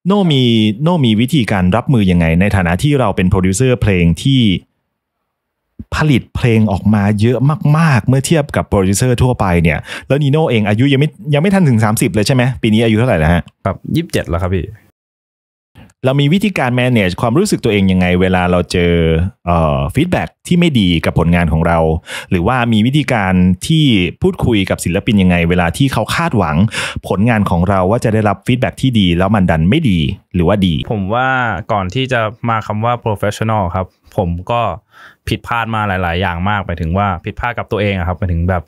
โนมีโนมีวิธีการรับมือยังไง ในฐานะที่เราเป็นโปรดิวเซอร์เพลงที่ผลิตเพลงออกมาเยอะมาก ๆ เมื่อเทียบกับโปรดิวเซอร์ทั่วไปเนี่ยแล้วนีโน่เองอายุยังไม่ยังไม่ทันถึง 30 เลยใช่ไหมปีนี้อายุเท่าไหร่แล้วฮะครับยี่สิบเจ็ดแล้วครับพี่เรามีวิธีการ manage ความรู้สึกตัวเองยังไง เวลาเราเจอฟีดแบ็ที่ไม่ดีกับผลงานของเรา หรือว่ามีวิธีการที่พูดคุยกับศิลปินยังไง เวลาที่เขาคาดหวังผลงานของเราว่าจะได้รับฟีดแบ็ที่ดี แล้วมันดันไม่ดีหรือว่าดี ผมว่าก่อนที่จะมาคำว่า professional ครับ ผมก็ผิดพลาดมาหลาย ๆ อย่างมากไปถึงว่าผิดพลาดกับตัวเองครับไปถึงแบบ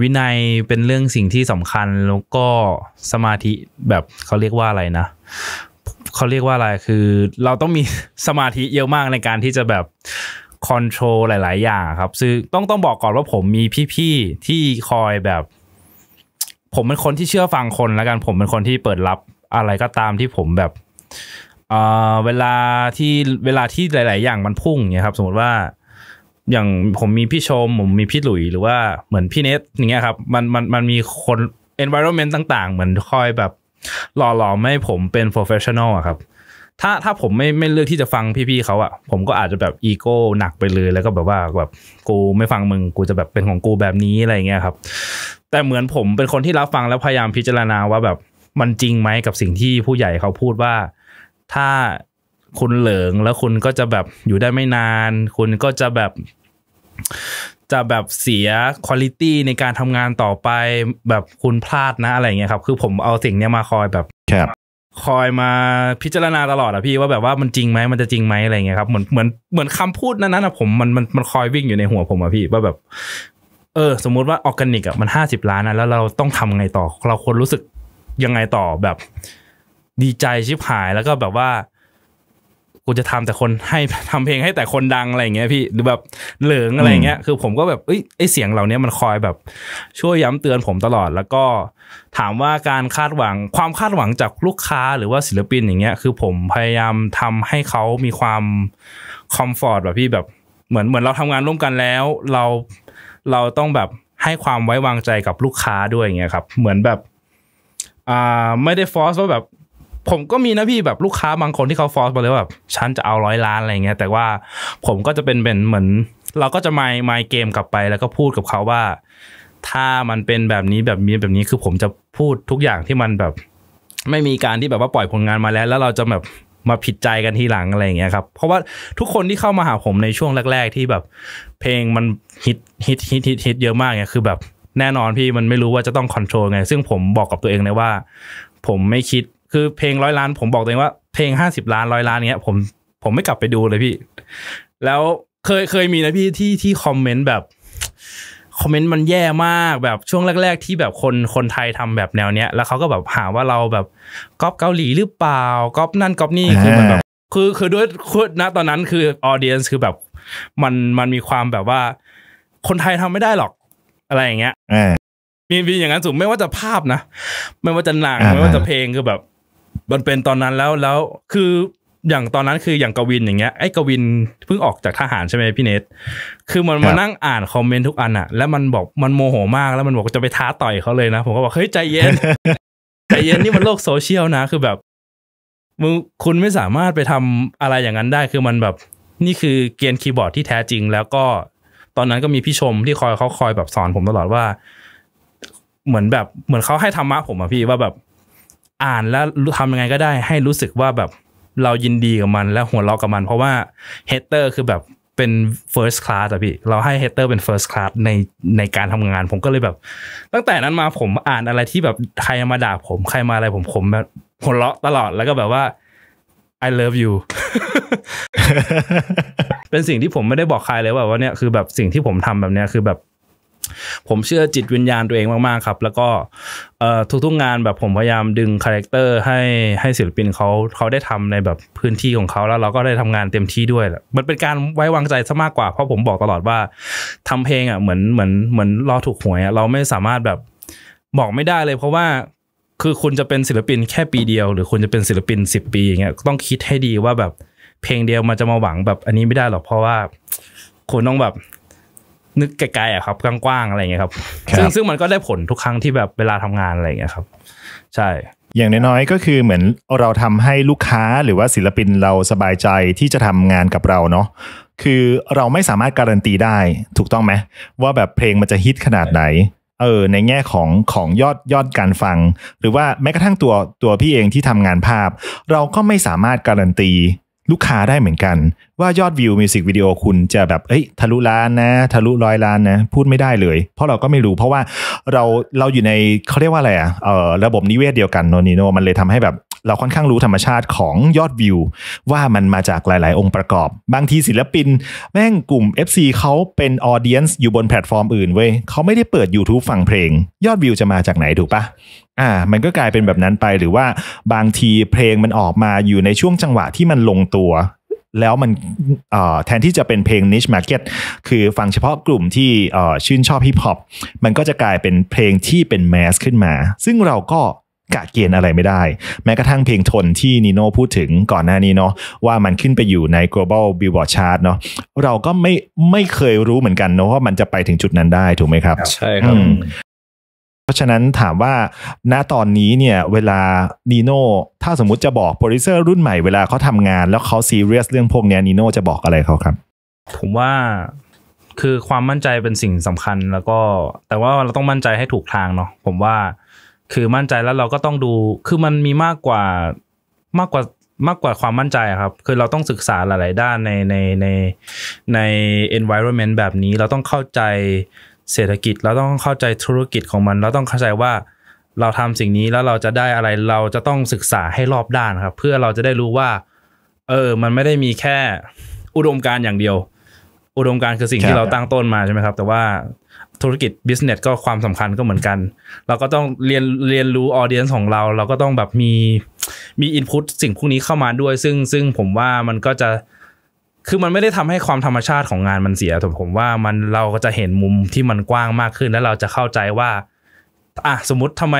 วินัยเป็นเรื่องสิ่งที่สำคัญแล้วก็สมาธิแบบเขาเรียกว่าอะไรนะเขาเรียกว่าอะไรคือเราต้องมีสมาธิเยอะมากในการที่จะแบบคอนโทรลหลาย ๆ อย่างครับ ซึ่งต้องต้องบอกก่อนว่าผมมีพี่ ๆ ที่คอยแบบ ผมเป็นคนที่เชื่อฟังคน แล้วกัน ผมเป็นคนที่เปิดรับอะไรก็ตามที่ผมแบบเออเวลาที่เวลาที่หลาย ๆ อย่างมันพุ่งเนี่ยครับ สมมติว่าอย่างผมมีพี่ชมผมมีพี่หลุยหรือว่าเหมือนพี่เนทอย่างเงี้ยครับ มันมันมันมีคน environment ต่าง ๆ เหมือนคอยแบบหล่อหลอม่ผมเป็น professional อะครับ ถ้าถ้าผมไม่ไม่เลือกที่จะฟังพี่ๆเขาอะผมก็อาจจะแบบอีโก้หนักไปเลย แล้วก็แบบว่าแบบกูไม่ฟังมึง กูจะแบบเป็นของกูแบบนี้อะไรเงี้ยครับ แต่เหมือนผมเป็นคนที่รับฟังแล้วพยายามพิจารณาว่าแบบมันจริงไหมกับสิ่งที่ผู้ใหญ่เขาพูดว่า ถ้าคุณเหลิงแล้วคุณก็จะแบบอยู่ได้ไม่นาน คุณก็จะแบบจะแบบเสียคุณลิตี้ในการทำงานต่อไปแบบคุณพลาดนะอะไรเงี้ยครับคือผมเอาสิ่งเนี้ยมาคอยแบบคบคอยมาพิจารณาตลอดอะพี่ ว่าแบบว่ามันจริงไหมมันจะจริงไหมอะไรเงี้ยครับเหมือนเหมือนเหมือนคำพูดนั้นนะผมมันมันมันคอยวิ่งอยู่ในหัวผมอะพี่ว่าแบบ เออ สมมุติว่าออร์แกนิกอะมันห้าสิบล้านนะแล้วเราต้องทำไงต่อเราควรรู้สึกยังไงต่อแบบดีใจชิบหาย แล้วก็แบบว่าูจะทำแต่คนให้ทำเพลงให้แต่คนดังอะไรอย่างเงี้ยพี่หรือแบบเหลืองอะไรเงี้ยคือผมก็แบบไอ้ไอเสียงเหล่านี้มันคอยแบบช่วยย้ำเตือนผมตลอด แล้วก็ถามว่าการคาดหวังความคาดหวังจากลูกค้าหรือว่าศิลปินอย่างเงี้ยคือผมพยายามทำให้เขามีความคอมฟอร์ตแบบพี่แบบเหมือนเหมือนเราทำงานร่วมกันแล้ว เราเราต้องแบบให้ความไว้วางใจกับลูกค้าด้วยอย่างเงี้ยครับเหมือนแบบอ่าไม่ได้ฟอสว่าแบบผมก็มีนะพี่แบบลูกค้าบางคนที่เขาฟอร์สมาเลยว่าแบบฉันจะเอาร้อยล้านอะไรเงี้ยแต่ว่าผมก็จะเป็นเป็นเหมือน เราก็จะไม่ไม่เกมกลับไปแล้วก็พูดกับเขาว่า ถ้ามันเป็นแบบนี้แบบนี้แบบนี้คือผมจะพูดทุกอย่างที่มันแบบ ไม่มีการที่แบบว่าปล่อยผลงานมาแล้ว แล้วเราจะแบบมาผิดใจกันทีหลังอะไรอย่างเงี้ยครับเพราะว่าทุกคนที่เข้ามาหาผมในช่วงแรกๆ ที่แบบ เพลงมันฮิตฮิตฮิตฮิตฮิตเยอะมากเนี่ยคือ แบบแน่นอนพี่มันไม่รู้ว่าจะต้องคอนโทรลไงซึ่งผมบอกกับตัวเองเลยว่า ผมไม่คิดคือเพลงร้อยล้าน ผมบอกตัวเองว่าเพลงห้าสิบล้านร้อยล้านเนี้ยผมผมไม่กลับไปดูเลยพี่ แล้วเคยเคยมีนะพี่ที่ที่คอมเมนต์แบบคอมเมนต์มันแย่มากแบบช่วงแรก ๆ ที่แบบคนคนไทยทำแบบแนวเนี้ย แล้วเขาก็แบบหาว่าเราแบบก๊อปเกาหลีหรือเปล่าก๊อปนั่นก๊อปนี่ คือมันแบบคือคือด้วยคณนะตอนนั้นคือออเดียน์คือแบบมันมันมีความแบบว่า คนไทยทำไม่ได้หรอกอะไรอย่างเงี้ยมีมีอย่างนั้นสูงไม่ว่าจะภาพนะไม่ว่าจะหนังไม่ว่าจะเพลงคือแบบมันเป็นตอนนั้นแล้วแล้วคืออย่างตอนนั้นคืออย่างกวินอย่างเงี้ย ไอ้กวินเพิ่งออกจากทหารใช่ไหมพี่เนทคือมันมานั่งอ่านคอมเมนต์ทุกอันอะแล้วมันบอกมันโมโหมากแล้วมันบอกจะไปท้าต่อยเขาเลยนะผมก็บอกเฮ้ยใจเย็นใจเย็นนี่มันโลกโซเชียลนะ คือแบบมึงคุณไม่สามารถไปทำอะไรอย่างนั้นได้คือมันแบบนี่คือเกียนคีย์บอร์ดที่แท้จริง แล้วก็ตอนนั้นก็มีพี่ชมที่คอยเขาคอยแบบสอนผมตลอดว่า เหมือนแบบเหมือนเขาให้ธรรมะผมอะพี่ว่าแบบอ่านแล้วทำยังไงก็ได้ให้รู้สึกว่าแบบเรายินดีกับมันและหัวเราะกับมัน เพราะว่าเฮดเตอร์คือแบบเป็น first class อะพี่ เราให้เฮดเตอร์เป็น first class ในในการทำงานผมก็เลยแบบตั้งแต่นั้นมาผมอ่านอะไรที่แบบใครมาด่าผมใครมาอะไรผมผมแบบหัวเราะตลอดแล้วก็แบบว่า I love you เป็นสิ่งที่ผมไม่ได้บอกใครเลยว่าว่าเนี่ยคือแบบสิ่งที่ผมทำแบบเนี้ยคือแบบผมเชื่อจิตวิญญาณตัวเองมากๆครับ แล้วก็ทุกๆงานแบบผมพยายามดึงคาแรคเตอร์ให้ให้ศิลปินเขาเขาได้ทำในแบบพื้นที่ของเขาแล้วเราก็ได้ทำงานเต็มที่ด้วยแหละมันเป็นการไว้วางใจซะมากกว่าเพราะผมบอกตลอดว่าทำเพลงอ่ะเหมือนเหมือนเหมือนรอถูกหวยอ่ะเราไม่สามารถแบบบอกไม่ได้เลยเพราะว่าคือคุณจะเป็นศิลปินแค่ปีเดียว หรือคุณจะเป็นศิลปินสิบปีอย่างเงี้ยต้องคิดให้ดีว่าแบบเพลงเดียวมันจะมาหวังแบบอันนี้ไม่ได้หรอกเพราะว่าคุณต้องแบบนึกไกลๆอ่ะครับกว้างๆอะไรเงี้ยครับซึ่งซึ่งมันก็ได้ผลทุกครั้งที่แบบเวลาทำงานอะไรเงี้ยครับ ใช่ อย่างน้อยๆก็คือเหมือนเราทำให้ลูกค้าหรือว่าศิลปินเราสบายใจที่จะทำงานกับเราเนาะคือเราไม่สามารถการันตีได้ ถูกต้องไหมว่าแบบเพลงมันจะฮิตขนาดไหนเออในแง่ของของยอดยอดการฟัง หรือว่าแม้กระทั่งตัวตัวพี่เองที่ทำงานภาพ เราก็ไม่สามารถการันตีลูกค้าได้เหมือนกัน ว่ายอดวิวมิวสิกวิดีโอคุณจะแบบเอ้ยทะลุล้านนะ ทะลุร้อยล้านนะ พูดไม่ได้เลย เพราะเราก็ไม่รู้เพราะว่าเราเราอยู่ในเขาเรียกว่าอะไรอะ่ะเออระบบนิเวศเดียวกันโนนิโนมันเลยทำให้แบบ เราค่อนข้างรู้ธรรมชาติของยอดวิวว่ามันมาจากหลาย ๆ องค์ประกอบ บางทีศิลปินแม่งกลุ่ม FC เขาเป็นออเดียนซ์อยู่บนแพลตฟอร์มอื่นเว้ยเขาไม่ได้เปิด YouTube ฟังเพลง ยอดวิวจะมาจากไหนถูกปะอ่ามันก็กลายเป็นแบบนั้นไปหรือว่าบางทีเพลงมันออกมาอยู่ในช่วงจังหวะที่มันลงตัว แล้วมันแทนที่จะเป็นเพลง niche market คือฟังเฉพาะกลุ่มที่ชื่นชอบฮิปฮอปมันก็จะกลายเป็นเพลงที่เป็นแมสขึ้นมา ซึ่งเราก็กะเกณฑ์อะไรไม่ได้แม้กระทั่งเพลงทนที่นีโน่พูดถึงก่อนหน้านี้เนาะว่ามันขึ้นไปอยู่ใน global billboard chart เนาะเราก็ไม่ไม่เคยรู้เหมือนกันเนาะว่ามันจะไปถึงจุดนั้นได้ถูกไหมครับใช่ครับราะฉะนั้นถามว่าณตอนนี้เนี่ย เวลาดีโน่ถ้าสมมุติจะบอกโปรดิวเซอร์ รุ่นใหม่ เวลาเขาทำงานแล้วเขาซีเรียสเรื่องพวกนี้นีโน่จะบอกอะไรเขาครับผมว่าคือความมั่นใจเป็นสิ่งสำคัญ แล้วก็แต่ว่าเราต้องมั่นใจให้ถูกทางเนาะผมว่าคือมั่นใจแล้วเราก็ต้องดู คือมันมีมากกว่ามากกว่ามากกว่าความมั่นใจครับคือเราต้องศึกษาหลายๆด้านในในในใน environment แบบนี้เราต้องเข้าใจเศรษฐกิจเราต้องเข้าใจธุรกิจของมันเราต้องเข้าใจว่าเราทำสิ่งนี้แล้วเราจะได้อะไร เราจะต้องศึกษาให้รอบด้านครับ เพื่อเราจะได้รู้ว่า เออมันไม่ได้มีแค่อุดมการอย่างเดียว อุดมการคือสิ่งที่เราตั้งต้นมาใช่ไหมครับ แต่ว่าธุรกิจบิสเนสก็ความสำคัญก็เหมือนกัน เราก็ต้องเรียนเรียนรู้ออเดียนของเรา เราก็ต้องแบบมีมีอินพุตสิ่งพวกนี้เข้ามาด้วย ซึ่งซึ่งผมว่ามันก็จะคือมันไม่ได้ทำให้ความธรรมชาติของงานมันเสียแต่ผมว่ามันเราก็จะเห็นมุมที่มันกว้างมากขึ้น แล้วเราจะเข้าใจว่า อ่ะสมมติทำไม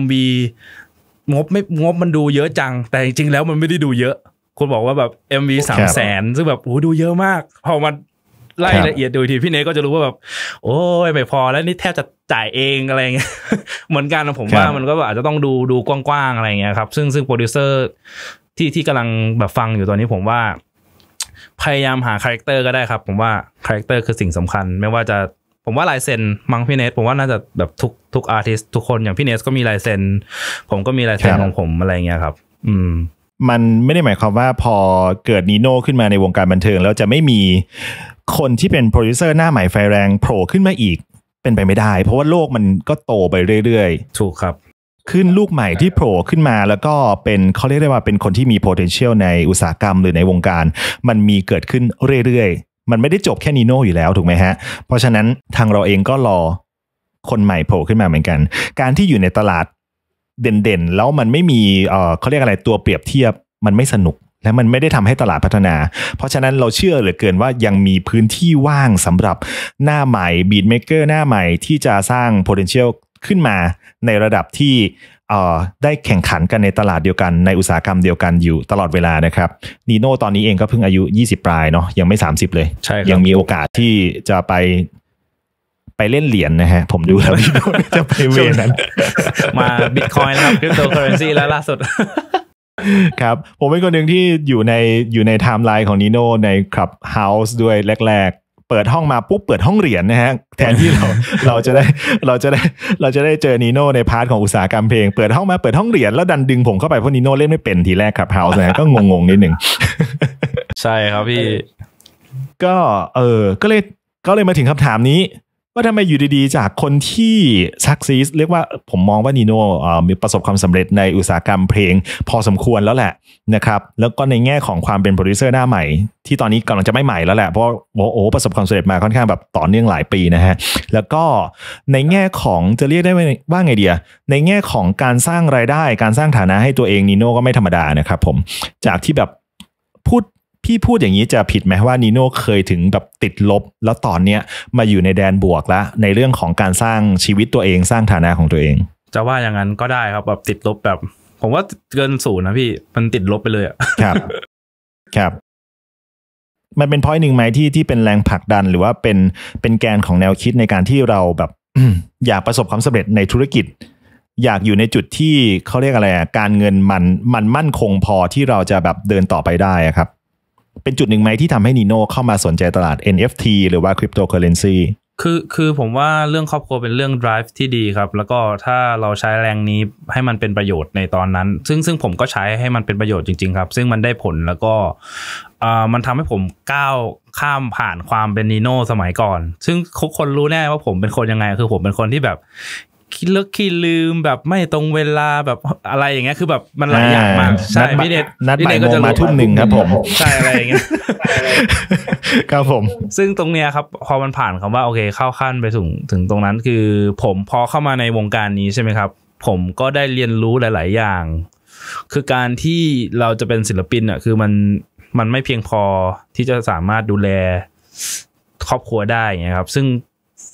MV งบไม่งบมันดูเยอะจัง แต่จริงๆ แล้วมันไม่ได้ดูเยอะคุณบอกว่าแบบ MV สามแสน ซึ่งแบบโอ้ดูเยอะมาก พอมันไล่ละเอียดดูทีพี่เนก็จะรู้ว่าแบบโอ้ยไม่พอแล้วนี่แทบจะจ่ายเองอะไรเงี้ยเหมือนกันนะผมว่ามันก็อาจจะต้องดูดูกว้างๆอะไรเงี้ยครับ ซึ่งซึ่งโปรดิวเซอร์ที่ที่กำลังแบบฟังอยู่ตอนนี้ผมว่าพยายามหาคาแรคเตอร์ก็ได้ครับ ผมว่าคาแรคเตอร์คือสิ่งสำคัญ ไม่ว่าจะผมว่าลายเซ็นมังพี่เนส ผมว่าน่าจะแบบทุกทุกอาร์ติสทุกคน อย่างพี่เนสก็มีลายเซ็นผมก็มีลายเซ็นของผม อะไรเงี้ยครับ อืมมันไม่ได้หมายความว่าพอเกิดนีโน่ขึ้นมาในวงการบันเทิง แล้วจะไม่มีคนที่เป็นโปรดิวเซอร์หน้าใหม่ไฟแรงโผล่ขึ้นมาอีกเป็นไปไม่ได้ เพราะว่าโลกมันก็โตไปเรื่อย ๆ ถูกครับขึ้นลูกใหม่ที่โผล่ขึ้นมาแล้วก็เป็นเขาเรียกได้ว่าเป็นคนที่มี potential ในอุตสาหกรรม หรือในวงการ มันมีเกิดขึ้นเรื่อยๆ มันไม่ได้จบแค่นีโน่อยู่แล้วถูกไหมฮะ เพราะฉะนั้นทางเราเองก็รอคนใหม่โผล่ขึ้นมาเหมือนกัน การที่อยู่ในตลาดเด่นๆ แล้วมันไม่มี เออเขาเรียกอะไรตัวเปรียบเทียบ มันไม่สนุกและมันไม่ได้ทำให้ตลาดพัฒนา เพราะฉะนั้นเราเชื่อเหลือเกินว่ายังมีพื้นที่ว่างสำหรับหน้าใหม่บีดเมกเกอร์หน้าใหม่ที่จะสร้าง potential ขึ้นมาในระดับที่ได้แข่งขันกันในตลาดเดียวกันในอุตสาหกรรมเดียวกันอยู่ตลอดเวลานะครับนีโน่ตอนนี้เองก็เพิ่งอายุ 20 ปลายเนาะยังไม่ 30 เลยใช่ยังมีโอกาสที่จะไปไปเล่นเหรียญนนะฮะ ผมดูแล้วจะไปเวนั้น มาบิตคอยน์แล้วครับคริปโตเคอเรนซีแล้วล่าสุด ครับ ผมเป็นคนหนึ่งที่อยู่ในอยู่ในไทม์ไลน์ของนีโน่ในครับเฮาส์ด้วยแรกเปิดห้องมาปุ๊บเปิดห้องเรียนนะฮะแทนที่เราเราจะได้เราจะได้เราจะได้เจอนีโน่ในพาร์ทของอุตสาหกรรมเพลง เปิดห้องมาเปิดห้องเรียนแล้วดันดึงผมเข้าไป เพราะนีโน่เล่นไม่เป็นทีแรกครับเฮาส์นะก็งงๆนิดหนึ่งใช่ครับพี่ ก็ เออ ก็เลยก็เลยมาถึงคำถามนี้ว่าทำไมอยู่ดีๆ จากคนที่ซักซีสเรียกว่าผมมองว่านีโน่มีประสบความสำเร็จในอุตสาหกรรมเพลงพอสมควรแล้วแหละนะครับแล้วก็ในแง่ของความเป็นโปรดิวเซอร์หน้าใหม่ ที่ตอนนี้กำลังจะไม่ใหม่แล้วแหละ เพราะโอ้ประสบความสำเร็จมาค่อนข้างแบบต่อเนื่องหลายปีนะฮะแล้วก็ในแง่ของจะเรียกได้ว่าไงเดียในแง่ของการสร้างรายได้การสร้างฐานะให้ตัวเองนีโน่ก็ไม่ธรรมดานะครับผมจากที่แบบพูดพี่พูดอย่างนี้จะผิดไหมว่านีโน่เคยถึงแบบติดลบ แล้วตอนเนี้ยมาอยู่ในแดนบวกแล้วในเรื่องของการสร้างชีวิตตัวเองสร้างฐานะของตัวเอง จะว่าอย่างนั้นก็ได้ครับแบบติดลบแบบ ผมว่าเกินศูนย์นะพี่มันติดลบไปเลยอะครับ ครับ มันเป็นพอยหนึ่งไหมที่ที่เป็นแรงผลักดันหรือว่าเป็นเป็นแกนของแนวคิดในการที่เราแบบอยากประสบความสำเร็จในธุรกิจ อยากอยู่ในจุดที่เขาเรียกอะไรการเงินมันมันมั่นคงพอที่เราจะแบบเดินต่อไปได้ครับเป็นจุดหนึ่งไหมที่ทำให้นีโน่เข้ามาสนใจตลาด NFT หรือว่าคริปโตเคอเรนซีคือคือผมว่าเรื่องครอบครัวเป็นเรื่อง drive ที่ดีครับ แล้วก็ถ้าเราใช้แรงนี้ให้มันเป็นประโยชน์ในตอนนั้น ซึ่งซึ่งผมก็ใช้ให้มันเป็นประโยชน์จริงๆครับ ซึ่งมันได้ผลแล้วก็อ่ามันทำให้ผมก้าวข้ามผ่านความเป็นนีโน่สมัยก่อน ซึ่งทุกคนรู้แน่ว่าผมเป็นคนยังไง คือผมเป็นคนที่แบบคิดเลิกคิดลืมแบบไม่ตรงเวลาแบบอะไรอย่างเงี้ยคือแบบมันหลายอย่างมากใช่พี่เนชนัดบ่าย็จะมาทุ่มหนึ่งครับ ผมใช่อะไรอย่างเงี้ยครับผม ซึ่งตรงเนี้ยครับ พอมันผ่านคำว่าโอเค เข้าขั้นไปถึงถึงตรงนั้น คือผมพอเข้ามาในวงการนี้ใช่ไหมครับ ผมก็ได้เรียนรู้หลาย ๆ อย่าง คือการที่เราจะเป็นศิลปินอ่ะ คือมันมันไม่เพียงพอที่จะสามารถดูแลครอบครัวได้ไงครับ ซึ่ง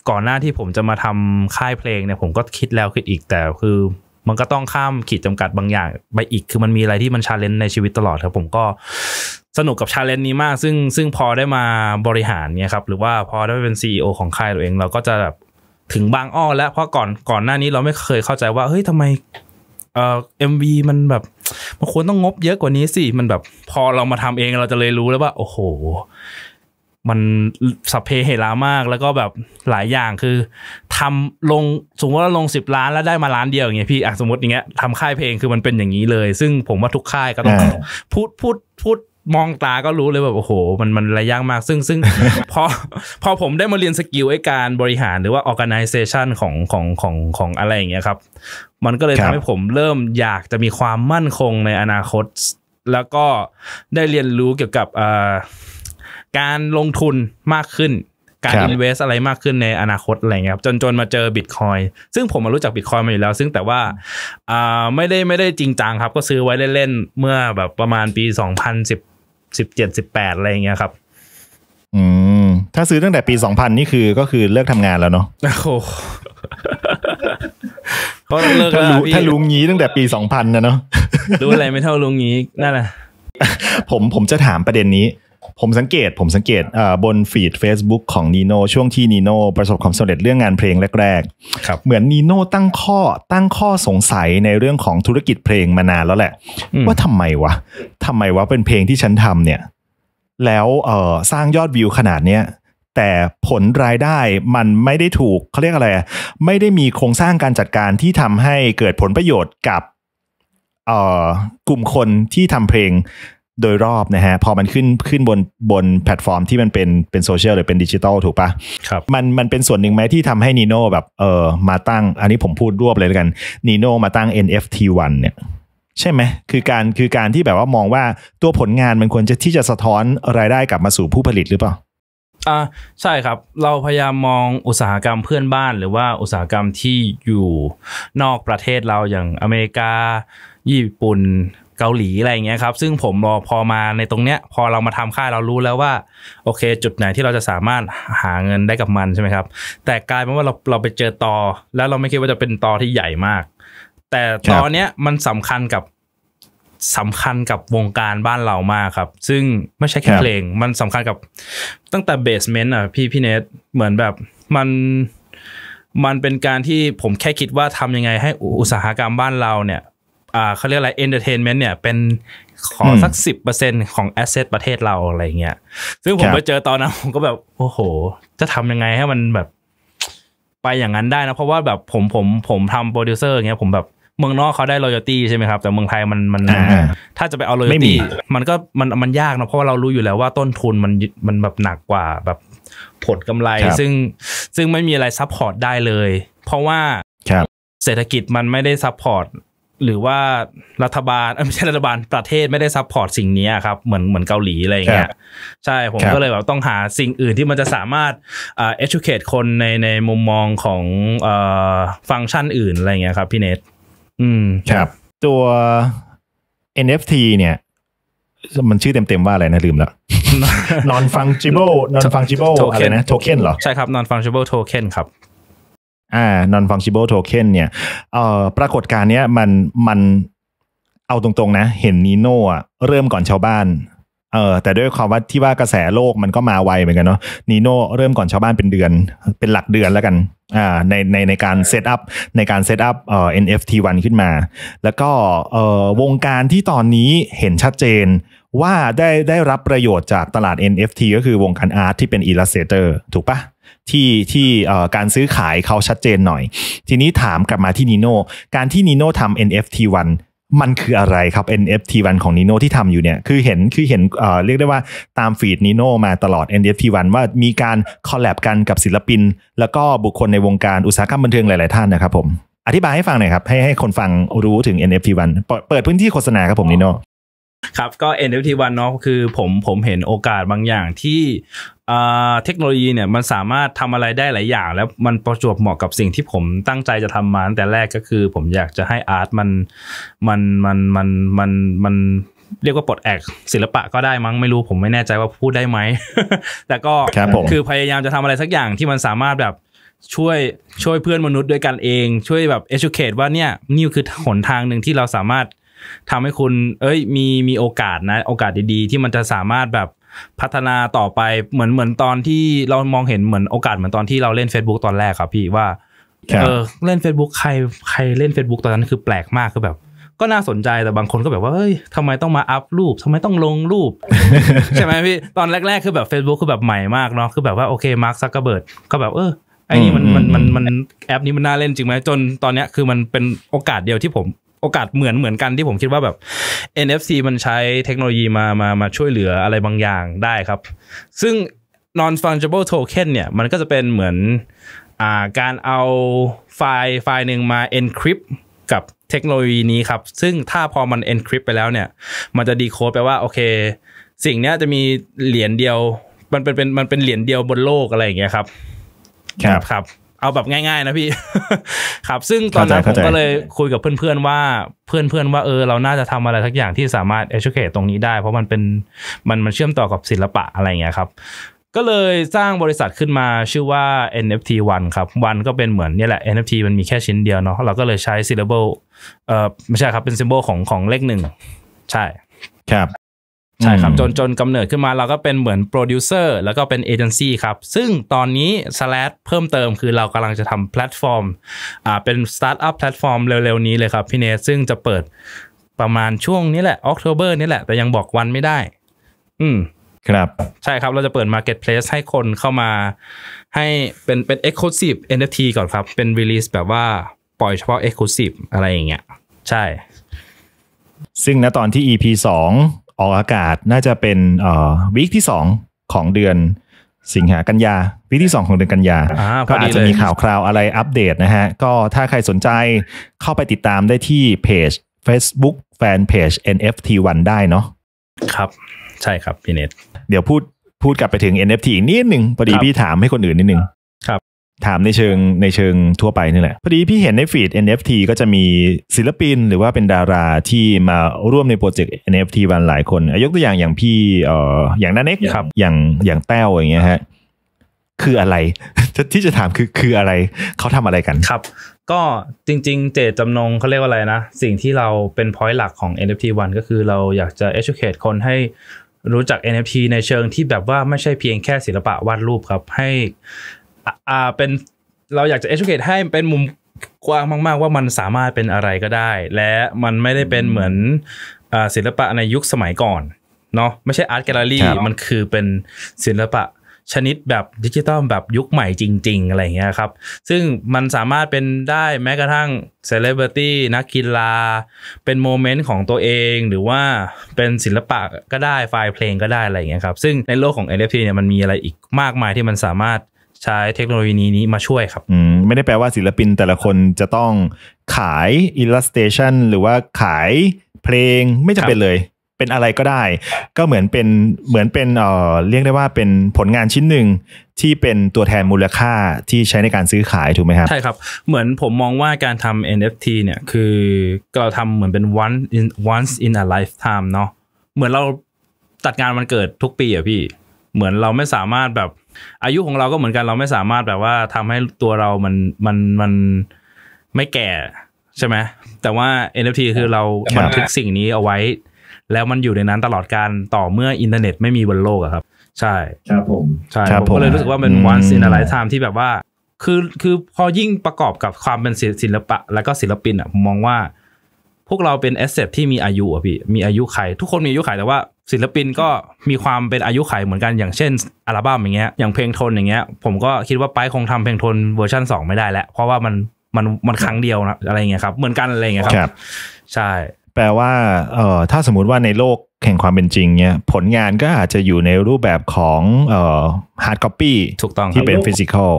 ก่อนหน้าที่ผมจะมาทำค่ายเพลงเนี่ย ผมก็คิดแล้วคิดอีกแต่คือ มันก็ต้องข้ามขีดจำกัดบางอย่าง ไปอีกคือมันมีอะไรที่มันชาเลนจ์ในชีวิตตลอดครับ ผมก็สนุกกับชาเลนจ์นี้มาก ซึ่งซึ่งพอได้มาบริหาร เนี่ยครับ หรือว่าพอได้เป็นซีอของค่ายตัวเอง เราก็จะแบบถึงบางอ้อแล้ว เพราะก่อนก่อนหน้านี้เราไม่เคยเข้าใจว่าเฮ้ยทำไมเอ่อเอ็มวีมันแบบมันควรต้องงบเยอะกว่านี้สิมันแบบพอเรามาทำเองเราจะเลยรู้แล้วว่าโอ้โหมันสัเพเหรามาก แล้วก็แบบหลายอย่างคือ ทำลงสมมติว่าลงสิบล้านแล้วได้มาล้านเดียวอย่างเงี้ยพี่อ่ะสมมติอย่างเงี้ยทำค่ายเพลงคือมันเป็นอย่างนี้เลย ซึ่งผมว่าทุกค่ายก็ต้องพูดพูดพูดมองตาก็รู้เลยแบบโอ้โห มันมันระยางมากซึ่ง ซึ่งพอพอผมได้มาเรียนสกิลไอ้การบริหารหรือว่า organization ของของของของอะไรอย่างเงี้ยครับ มันก็เลยทำให้ผมเริ่มอยากจะมีความมั่นคงในอนาคต แล้วก็ได้เรียนรู้เกี่ยวกับการลงทุนมากขึ้น การอินเวสอะไรมากขึ้นในอนาคตอะไรเงี้ยครับ จนจนมาเจอบิตคอยซึ่งผมมารู้จักบิตคอยมาอยู่แล้ว ซึ่งแต่ว่า ไม่ได้ไม่ได้จริงจังครับ ก็ซื้อไว้เล่นๆเมื่อแบบประมาณปีสองพันสิบสิบเจ็ดสิบแปดอะไรเงี้ยครับ อืมถ้าซื้อตั้งแต่ปีสองพันนี่คือก็คือเลิกทำงานแล้วเนาะโอ้าถ้ารู้ถ้าลุงงี้ตั้งแต่ปีสองพันนะเนาะรู้อะไรไม่เท่าลุงงี้นั่นแหละผมผมจะถามประเด็นนี้ผมสังเกตผมสังเกตบนฟีด Facebook ของนีโนช่วงที่นีโนประสบความสำเร็จเรื่องงานเพลงแรกๆเหมือนนีโนตั้งข้อตั้งข้อสงสัยในเรื่องของธุรกิจเพลงมานานแล้วแหละ ว่าทำไมวะทำไมวะเป็นเพลงที่ฉันทำเนี่ย แล้วสร้างยอดวิวขนาดเนี้ยแต่ผลรายได้มันไม่ได้ถูกเขาเรียกอะไร ไม่ได้มีโครงสร้างการจัดการที่ทำให้เกิดผลประโยชน์กับกลุ่มคนที่ทำเพลงโดยรอบนะฮะ พอมันขึ้นขึ้นบนบนแพลตฟอร์มที่มันเป็นเป็นโซเชียลหรือเป็นดิจิตอลถูกปะครับมันมันเป็นส่วนหนึ่งไหมที่ทำให้นีโน่แบบเออมาตั้ง อันนี้ผมพูดรวบเลยแล้วกันนีโน่มาตั้ง NFT1 เนี่ย ใช่ไหมคือการคือการที่แบบว่ามองว่าตัวผลงานมันควรจะที่จะสะท้อนรายได้กลับมาสู่ผู้ผลิตหรือเปล่าอ่าใช่ครับเราพยายามมองอุตสาหกรรมเพื่อนบ้าน หรือว่าอุตสาหกรรมที่อยู่นอกประเทศเราอย่างอเมริกาญี่ปุ่นเกาหลีอะไรอย่างเงี้ยครับ ซึ่งผมพอมาในตรงเนี้ย พอเรามาทำค่ายเรารู้แล้วว่า โอเค จุดไหนที่เราจะสามารถหาเงินได้กับมัน ใช่ไหมครับ แต่กลายเป็นว่าเราเราไปเจอตอแล้วเราไม่คิดว่าจะเป็นตอที่ใหญ่มาก แต่ตอนเนี้ยมันสำคัญกับสำคัญกับวงการบ้านเรามากครับ ซึ่งไม่ใช่แค่เพลงมันสำคัญกับตั้งแต่เบสเมนต์อ่ะพี่พี่เนทเหมือนแบบมันมันเป็นการที่ผมแค่คิดว่าทำยังไงให้อุตสาหกรรมบ้านเราเนี่ยอ่าเขาเรียกอะไรเอนเตอร์เทนเมนต์เนี่ยเป็นขอสักสิบเปอร์เซ็นของแอสเซทประเทศเราอะไรเงี้ยซึ่งผมไปเจอตอนนั้นผมก็แบบโอ้โหจะทำยังไงให้มันแบบไปอย่างนั้นได้นะเพราะว่าแบบผมผมผมทำโปรดิวเซอร์เงี้ยผมแบบเมืองนอกเขาได้รอยตี้ใช่ไหมครับแต่เมืองไทยมันมัน ถ้าจะไปเอารอยตี้มันก็มันมันยากนะเพราะว่าเรารู้อยู่แล้วว่าต้นทุนมันมันแบบหนักกว่าแบบผลกำไรซึ่งซึ่งไม่มีอะไรซัพพอร์ตได้เลยเพราะว่าเศรษฐกิจมันไม่ได้ซัพพอร์ตหรือว่ารัฐบาลไม่ใช่รัฐบาลประเทศไม่ได้ซัพพอร์ตสิ่งนี้ครับเหมือนเหมือนเกาหลีอะไรอย่างเงี้ยใช่ผมก็เลยแบบต้องหาสิ่งอื่นที่มันจะสามารถเอ่อ educate คนในในมุมมองของเอ่อฟังก์ชันอื่นอะไรเงี้ยครับ พี่เนทอืมครับ ตัว NFT เนี่ย มันชื่อเต็มๆว่าอะไรนะ ลืมแล้ว non fungible non fungible อะไรนะ token เหรอ ใช่ครับ non fungible token ครับอ่า non fungible token เนี่ยเอ่อปรากฏการณ์เนี้ยมันมันเอาตรงๆนะ เห็นนีโน่เริ่มก่อนชาวบ้านเออแต่ด้วยความว่าที่ว่ากระแสโลกมันก็มาไวเหมือนกันเนาะนีโน่เริ่มก่อนชาวบ้านเป็นเดือน เป็นหลักเดือนแล้วกันอ่าในในในการเซตอัพ ในการเซตอัพเอ่อ NFT วันขึ้นมา แล้วก็เอ่อวงการที่ตอนนี้เห็นชัดเจนว่าได้ได้รับประโยชน์จากตลาด NFT ก็คือวงการอาร์ตที่เป็น Illustrator ถูกปะที่ที่การซื้อขายเขาชัดเจนหน่อย ทีนี้ถามกลับมาที่นิโน่การที่นิโน่ทำ NFT 1มันคืออะไรครับ NFT วันของนีโน่ที่ทำอยู่เนี่ย คือเห็นคือเห็นเเรียกได้ว่าตามฟีดนีโน่มาตลอด NFT วันว่ามีการคอลแลบกันกับศิลปิน แล้วก็บุคคลในวงการอุตสาหกรรมบันเทิงหลายๆท่านนะครับผม อธิบายให้ฟังหน่อยครับ ให้ให้คนฟังรู้ถึง NFT วันเปิดพื้นที่โฆษณาครับผมนีโน่ครับก็ NFT วันเนาะคือผมผมเห็นโอกาสบางอย่างที่เทคโนโลยีเนี่ยมันสามารถทำอะไรได้หลายอย่าง แล้วมันประจวบเหมาะกับสิ่งที่ผมตั้งใจจะทำมาตั้งแต่แรกก็คือผมอยากจะให้อาร์ตมันมันมันมันมันมันเรียกว่าปลดแอกศิลปะก็ได้มั้งไม่รู้ผมไม่แน่ใจว่าพูดได้ไหมแต่ก็คือพยายามจะทำอะไรสักอย่างที่มันสามารถแบบช่วยช่วยเพื่อนมนุษย์ด้วยกันเองช่วยแบบ educate ว่าเนี่ยนี่คือหนทางหนึ่งที่เราสามารถทำให้คุณ เอ้ย มี มีโอกาสนะ โอกาสดีๆ ที่มันจะสามารถแบบพัฒนาต่อไป เหมือน เหมือนตอนที่เรามองเห็น เหมือนโอกาสเหมือนตอนที่เราเล่น Facebook ตอนแรกครับพี่ว่า เออเล่น Facebook ใครใครเล่น Facebook ตอนนั้นคือแปลกมากคือแบบ ก็น่าสนใจแต่บางคนก็แบบว่าเฮ้ยทำไมต้องมาอัพรูปทำไมต้องลงรูปใช่ไหมพี่ตอนแรกๆ คือแบบ Facebook คือแบบใหม่มากเนาะคือแบบว่าโอเคมาร์คซักกระเบิดก็แบบเออไอ้นี่มันมันมันมันแอปนี้มันน่าเล่น จริงไหมจนตอนเนี้ยคือมันเป็นโอกาสเดียวที่ผมโอกาสเหมือนเหมือนกันที่ผมคิดว่าแบบ NFC มันใช้เทคโนโลยีมามามาช่วยเหลืออะไรบางอย่างได้ครับ ซึ่ง non fungible token เนี่ยมันก็จะเป็นเหมือนอ่าการเอาไฟล์ไฟล์หนึ่งมา encrypt กับเทคโนโลยีนี้ครับ ซึ่งถ้าพอมัน encrypt ไปแล้วเนี่ย มันจะ decode ไปว่า โอเค สิ่งนี้จะมีเหรียญเดียว มันเป็นเป็นมันเป็นเหรียญเดียวบนโลกอะไรอย่างเงี้ยครับครับเอาแบบง่ายๆนะพี่ครับ ซึ่งตอนนั้นผมก็เลยคุยกับเพื่อนๆว่าเพื่อนๆว่าเออ เราน่าจะทำอะไรทักอย่างที่สามารถเอชเ a คตรงนี้ได้ เพราะมันเป็นมันมันเชื่อมต่อกับศิลปะอะไรเงี้ยครับ ก็เลยสร้างบริษัทขึ้นมาชื่อว่า NFT One ครับ One ก็เป็นเหมือนนี่แหละ NFT มันมีแค่ชิ้นเดียวเนาะเราก็เลยใช้ syllable เออไม่ใช่ครับ เป็น symbol ของของเลขหนึ่งใช่ครับใช่ครับ จนจนกำเนิดขึ้นมาเราก็เป็นเหมือนโปรดิวเซอร์แล้วก็เป็นเอเจนซี่ครับ ซึ่งตอนนี้ l a ล h เพิ่มเติมคือเรากำลังจะทำแพลตฟอร์ม อ่าเป็นสตาร์ทอัพแพลตฟอร์มเร็วๆนี้เลยครับพี่เนสซึ่งจะเปิดประมาณช่วงนี้แหละออกโทเบอร์นี้แหละ แต่ยังบอกวันไม่ได้ อืมครับ ใช่ครับเราจะเปิด Marketplace ให้คนเข้ามาให้เป็นเป็น Exclusive NFT ก่อนครับ เป็น Release แบบว่าปล่อยเฉพาะ Exclusive อะไรอย่างเงี้ยใช่ ซึ่งณตอนที่ EP 2ออกอากาศน่าจะเป็นวีคที่ 2 ของเดือนสิงหากันยาวีคที่ 2 ของเดือนกันยาก็อาจจะมีข่าวคราวอะไรอัปเดตนะฮะ ก็ถ้าใครสนใจเข้าไปติดตามได้ที่ เพจ Facebook Fan Page NFT1 ได้เนาะครับ ใช่ครับ พี่เนทเดี๋ยวพูดพูดกลับไปถึง NFT อีกนิดหนึ่งพอดีพี่ถามให้คนอื่นนิดนึงครับถามในเชิงในเชิงทั่วไปนี่แหละพอดีพี่เห็นในฟีด NFT ก็จะมีศิลปินหรือว่าเป็นดาราที่มาร่วมในโปรเจกต์ NFT วันหลายคนยกตัวอย่างอย่างพี่ เอ่ออย่างนันเน็กครับ อย่างอย่างแต้วอย่างเงี้ยฮะคืออะไรที่จะถามคือคืออะไรเขาทำอะไรกันครับ ก็จริง ๆ เจตจำนงเขาเรียกว่าอะไรนะสิ่งที่เราเป็นพอยต์หลักของ NFT วันก็คือเราอยากจะ educate คนให้รู้จัก NFT ในเชิงที่แบบว่าไม่ใช่เพียงแค่ศิลปะวาดรูปครับให้อ่าเป็นเราอยากจะ educate ให้เป็นมุมกว้างมากๆว่ามันสามารถเป็นอะไรก็ได้ และมันไม่ได้เป็นเหมือนศิลปะในยุคสมัยก่อนเนาะไม่ใช่อาร์ตแกลเลอรี่มันคือเป็นศิลปะชนิดแบบดิจิตอลแบบยุคใหม่จริง ๆอะไรเงี้ยครับ ซึ่งมันสามารถเป็นได้แม้กระทั่งเซเลบริตี้นักกีฬาเป็นโมเมนต์ของตัวเองหรือว่าเป็นศิลปะก็ได้ไฟล์เพลงก็ได้ อะไรเงี้ยครับซึ่งในโลกของ NFT เนี่ยมันมีอะไรอีกมากมายที่มันสามารถใช้เทคโนโลยีนี้มาช่วยครับอืมไม่ได้แปลว่าศิลปินแต่ละคนจะต้องขายอิลลัสเตชันหรือว่าขายเพลงไม่จำเป็นเลย เป็นอะไรก็ได้ ก็เหมือนเป็นเหมือนเป็นเอ่อเรียกได้ว่าเป็นผลงานชิ้นหนึ่ง ที่เป็นตัวแทนมูลค่าที่ใช้ในการซื้อขายถูกไหมครับ ใช่ครับ เหมือนผมมองว่าการทำ NFT เนี่ยคือเราทำเหมือนเป็น once in once in a lifetime เนาะเหมือนเราตัดงานวันเกิดทุกปีอะพี่เหมือนเราไม่สามารถแบบอายุของเราก็เหมือนกันเราไม่สามารถแบบว่าทำให้ตัวเรามันมันมันไม่แก่ใช่ไหมแต่ว่า NFT คือเราบันทึกสิ่งนี้เอาไว้ แล้วมันอยู่ในนั้นตลอดการต่อเมื่ออินเทอร์เน็ตไม่มีบนโลกอะครับใช่ครับผมใช่ผมก็เลยรู้สึกว่าเป็น once in a lifetime ที่แบบว่าคือคือพอยิ่งประกอบกับความเป็นศิลปะ แล้วก็ศิลปินอะผมมองว่า พวกเราเป็นแอสเซทที่มีอายุอะพี่ มีอายุไขทุกคนมีอายุไขแต่ว่าศิลปินก็มีความเป็นอายุขัยเหมือนกันอย่างเช่นอัลบั้มอย่างเงี้ย อย่างเพลงทนอย่างเงี้ยผมก็คิดว่าไปคงทำเพลงทนเวอร์ชัน2 ไม่ได้แล้วเพราะว่ามันมันมันครั้งเดียวนะอะไรเงี้ยครับเหมือนกันอะไรเงี้ยครับ ใช่ แปลว่าเอ่อถ้าสมมติว่าในโลกแห่งความเป็นจริงเนี่ยผลงานก็อาจจะอยู่ในรูปแบบของเอ่อฮาร์ดคอปปี้ถูกต้องที่เป็นฟิสิกอล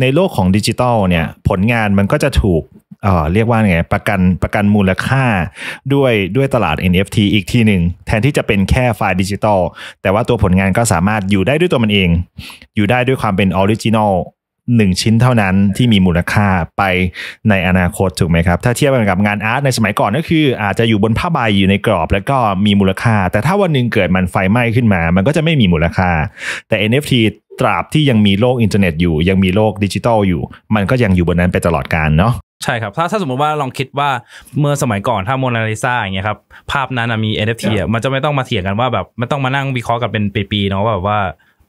ในโลกของดิจิตอลเนี่ย ผลงานมันก็จะถูกเอเรียกว่าไง ประกันประกันมูลค่าด้วยด้วยตลาด NFT อีกทีหนึ่งแทนที่จะเป็นแค่ไฟล์ดิจิตอลแต่ว่าตัวผลงานก็สามารถอยู่ได้ด้วยตัวมันเอง อยู่ได้ด้วยความเป็นออริจินอลหนึ่งชิ้นเท่านั้นที่มีมูลค่าไปในอนาคตถูกไหมครับ ถ้าเทียบกันกับงานอาร์ตในสมัยก่อนก็คือ อาจจะอยู่บนผ้าใบอยู่ในกรอบแล้วก็มีมูลค่า แต่ถ้าวันหนึ่งเกิดมันไฟไหม้ขึ้นมา มันก็จะไม่มีมูลค่า แต่ NFT ตราบที่ยังมีโลกอินเทอร์เน็ตอยู่ยังมีโลกดิจิทัลอยู่มันก็ยังอยู่บนนั้นไปตลอดกาลเนาะใช่ครับ ถ้าถ้าสมมติว่าลองคิดว่าเมื่อสมัยก่อนถ้าโมนาลิซาอย่างเงี้ยครับภาพนั้นมี NFT มันจะไม่ต้องมาเถียงกันว่าแบบไม่ต้องมานั่งวิเคราะห์กันเป็นปีๆเนาะแบบว่า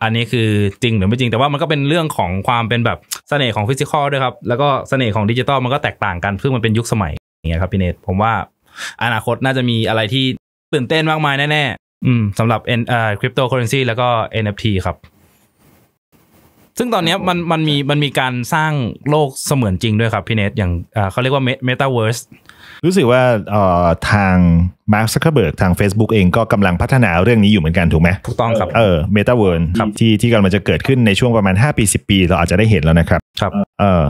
อันนี้คือจริงหรือไม่จริง แต่ว่ามันก็เป็นเรื่องของความเป็นแบบเสน่ห์ของฟิสิกอลด้วยครับแล้วก็เสน่ห์ของดิจิตอลมันก็แตกต่างกันเพื่อมันเป็นยุคสมัยอย่างเงี้ยครับพี่เนทผมว่าอนาคตน่าจะมีอะไรที่ตื่นเต้นมากมายแน่ๆสำหรับเอ่อคริปโตเคอเรนซีแล้วก็ NFT ครับซึ่งตอนนี้มันมันมีมันมีการสร้างโลกเสมือนจริงด้วยครับ พี่เนทอย่างเขาเรียกว่าเมตาเวิร์สรู้สึกว่าทางมาร์คซักเคเบิร์กทาง Facebook เองก็กำลังพัฒนาเรื่องนี้อยู่เหมือนกัน ถูกไหมถูกต้องครับเออเมตาเวิร์สที่ที่กำลังจะเกิดขึ้นในช่วงประมาณ 5 ปี 10 ปี เราอาจจะได้เห็นแล้วนะครับ ครับเออ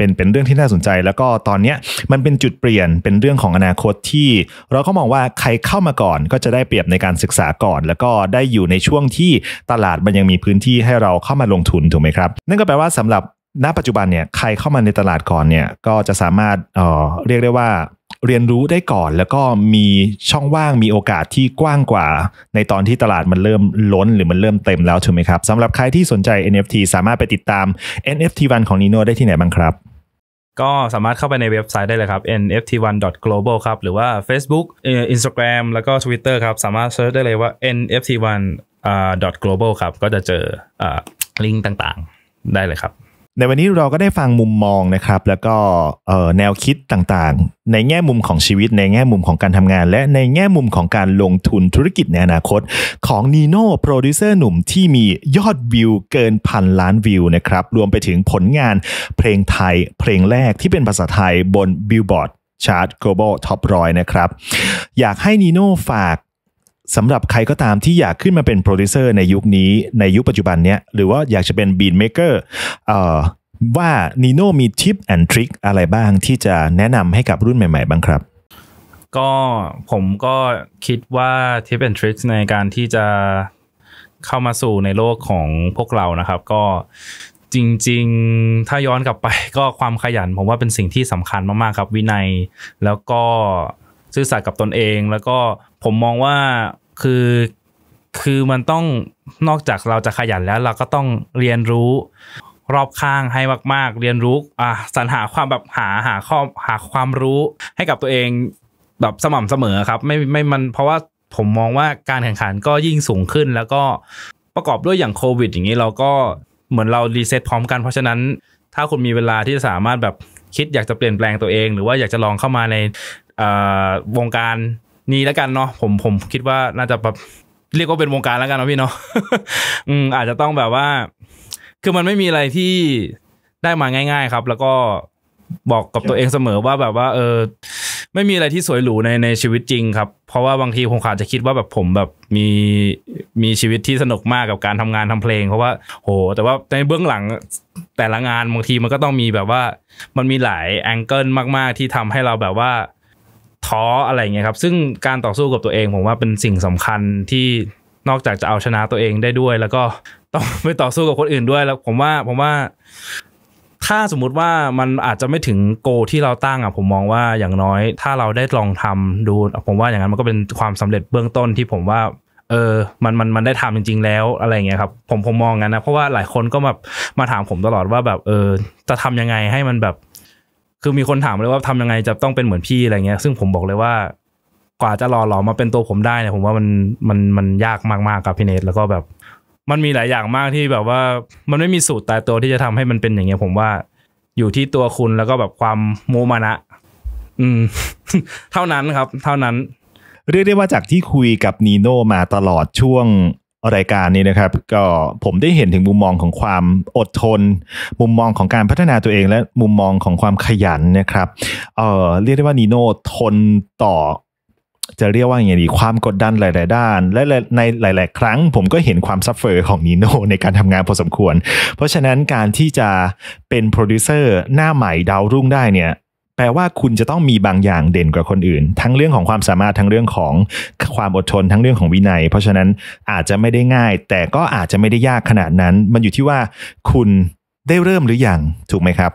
เป็นเป็นเรื่องที่น่าสนใจแล้วก็ตอนเนี้ยมันเป็นจุดเปลี่ยนเป็นเรื่องของอนาคตที่ เราก็มองว่าใครเข้ามาก่อน ก็จะได้เปรียบในการศึกษาก่อน แล้วก็ได้อยู่ในช่วงที่ตลาดมันยังมีพื้นที่ให้เราเข้ามาลงทุนถูกไหมครับ นั่นก็แปลว่าสำหรับณปัจจุบันเนี่ยใครเข้ามาในตลาดก่อนเนี่ยก็จะสามารถเออเรียกได้ว่าเรียนรู้ได้ก่อนแล้วก็มีช่องว่างมีโอกาสที่กว้างกว่า ในตอนที่ตลาดมันเริ่มล้นหรือมันเริ่มเต็ม แล้วถูกไหมครับสำหรับใครที่สนใจ NFT สามารถไปติดตาม NFT วันของนีโนได้ที่ไหนบ้างครับ ก็สามารถเข้าไปในเว็บไซต์ได้เลยครับ nft1.global ครับหรือว่า Facebook Instagram แล้วก็ Twitter ครับสามารถเซิร์ชได้เลยว่า nft1.global ครับก็จะเจอลิงก์ต่างๆได้เลยครับในวันนี้เราก็ได้ฟังมุมมองนะครับ แล้วก็แนวคิดต่างๆ ในแง่มุมของชีวิตในแง่มุมของการทำงาน และในแง่มุมของการลงทุนธุรกิจในอนาคตของนีโน่โปรดิวเซอร์หนุ่มที่มียอดวิวเกินพันล้านวิวนะครับ รวมไปถึงผลงานเพลงไทยเพลงแรกที่เป็นภาษาไทยบนบิลบอร์ดชาร์ต global top 1อ0นะครับอยากให้นีโน่ฝากสำหรับใครก็ตามที่อยากขึ้นมาเป็นโปรดิวเซอร์ในยุคนี้ในยุคปัจจุบันเนี้ยหรือว่าอยากจะเป็นบีนเมเกอร์ว่านีโน่มีทิปแอนทริคอะไรบ้างที่จะแนะนำให้กับรุ่นใหม่ๆ บ้างครับ ก็ผมก็คิดว่าทิปแอนทริคในการที่จะเข้ามาสู่ในโลกของพวกเรานะครับก็จริงๆถ้าย้อนกลับไป ก็ความขยันผมว่าเป็นสิ่งที่สำคัญมากๆครับวินัย แล้วก็ซื่อสัตย์กับตนเองแล้วก็ผมมองว่าคือ คือมันต้องนอกจากเราจะขยันแล้ว เราก็ต้องเรียนรู้ รอบข้างให้มากๆ เรียนรู้อ่าสรรหาความแบบหาหาข้อหาความรู้ให้กับตัวเอง แบบสม่ำเสมอครับไม่ไม่มันเพราะว่าผมมองว่าการแข่งขันก็ยิ่งสูงขึ้นแล้วก็ประกอบด้วยอย่างโควิดอย่างนี้เราก็เหมือนเรารีเซ็ตพร้อมกันเพราะฉะนั้นถ้าคุณมีเวลาที่จะสามารถแบบคิดอยากจะเปลี่ยนแปลงตัวเองหรือว่าอยากจะลองเข้ามาในวงการนี้แล้วกันเนาะผมผมคิดว่าน่าจะแบบเรียกว่าเป็นวงการแล้วกันนะพี่เนาะอืมอาจจะต้องแบบว่า คือมันไม่มีอะไรที่ได้มาง่าย ๆ ครับ แล้วก็บอกกับตัวเองเสมอว่าแบบว่าเออ ไม่มีอะไรที่สวยหรูในในชีวิตจริง ครับ เพราะว่าบางทีผมขาดจะคิดว่าแบบผมแบบมีมีชีวิตที่สนุกมากกับการทำงานทำเพลง เพราะว่าโหแต่ว่าในเบื้องหลังแต่ละงานบางทีมันก็ต้องมีแบบว่า มันมีหลายแองเกิลมาก ๆที่ทำให้เราแบบว่าท้ออะไรเงี้ยครับ ซึ่งการต่อสู้กับตัวเองผมว่าเป็นสิ่งสำคัญที่นอกจากจะเอาชนะตัวเองได้ด้วย แล้วก็ต้องไปต่อสู้กับคนอื่นด้วยแล้ว ผมว่าผมว่าถ้าสมมุติว่ามันอาจจะไม่ถึงโกที่เราตั้งอ่ะผมมองว่าอย่างน้อย ถ้าเราได้ลองทำดูผมว่าอย่างนั้นมันก็เป็นความสำเร็จเบื้องต้นที่ผมว่า เออ มันมันมันได้ทำจริง ๆแล้วอะไรเงี้ยครับ ผมผมมองงั้นนะเพราะว่าหลายคนก็แบบมาถามผมตลอดว่าแบบ เออ จะทำยังไงให้มันแบบคือมีคนถามเลยว่าทำยังไงจะต้องเป็นเหมือนพี่อะไรเงี้ยซึ่งผมบอกเลยว่ากว่าจะหล่อหลอมาเป็นตัวผมได้เนี่ยผมว่ามันมันมันยากมากๆกับพี่เนทแล้วก็แบบ มันมีหลายอย่างมากที่แบบว่า มันไม่มีสูตรตายตัวที่จะทำให้มันเป็นอย่างเงี้ย ผมว่าอยู่ที่ตัวคุณแล้วก็แบบความโมมานะอืม เท่านั้นครับ เท่านั้นเรียกได้ว่าจากที่คุยกับนีโน่มาตลอดช่วงรายการนี้นะครับก็ผมได้เห็นถึงมุมมองของความอดทน มุมมองของการพัฒนาตัวเองและมุมมองของความขยันนะครับเออเรียกได้ว่านีโน่ทนต่อจะเรียกว่าอย่างไรดีความกดดันหลาย ๆด้านและในหลายๆ ครั้งผมก็เห็นความซัฟเฟอร์ของนีโน่ในการทำงานพอสมควร เพราะฉะนั้นการที่จะเป็นโปรดิวเซอร์หน้าใหม่ดาวรุ่งได้เนี่ยแปลว่าคุณจะต้องมีบางอย่างเด่นกว่าคนอื่น ทั้งเรื่องของความสามารถทั้งเรื่องของความอดทนทั้งเรื่องของวินัย เพราะฉะนั้นอาจจะไม่ได้ง่าย แต่ก็อาจจะไม่ได้ยากขนาดนั้น มันอยู่ที่ว่าคุณได้เริ่มหรืออยังถูกไหมครับ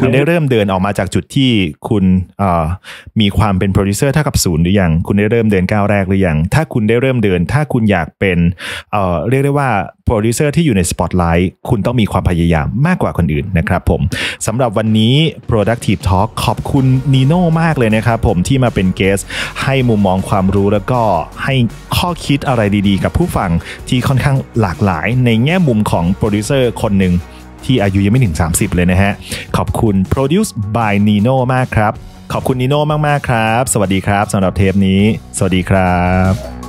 คุณได้เริ่มเดินออกมาจากจุดที่คุณมีความเป็นโปรดิวเซอร์เท่ากับศูนย์หรือยังคุณได้เริ่มเดินก้าวแรกหรือยังถ้าคุณได้เริ่มเดิน ถ้าคุณอยากเป็นเเรียกได้ว่าโปรดิวเซอร์ที่อยู่ในสปอตไลท์คุณต้องมีความพยายามมากกว่าคนอื่นนะครับผมสำหรับวันนี้ Productive Talk ขอบคุณนีโน่มากเลยนะครับผมที่มาเป็นเกสให้มุมมองความรู้แล้วก็ให้ข้อคิดอะไรดีๆ กับผู้ฟังที่ค่อนข้างหลากหลายในแง่มุมของโปรดิวเซอร์คนหนึ่งที่อายุยังไม่ถึง 30 เลยนะฮะ ขอบคุณ Produce by Nino มากครับ ขอบคุณนีโน่มาก ๆ ครับ สวัสดีครับสำหรับเทปนี้ สวัสดีครับ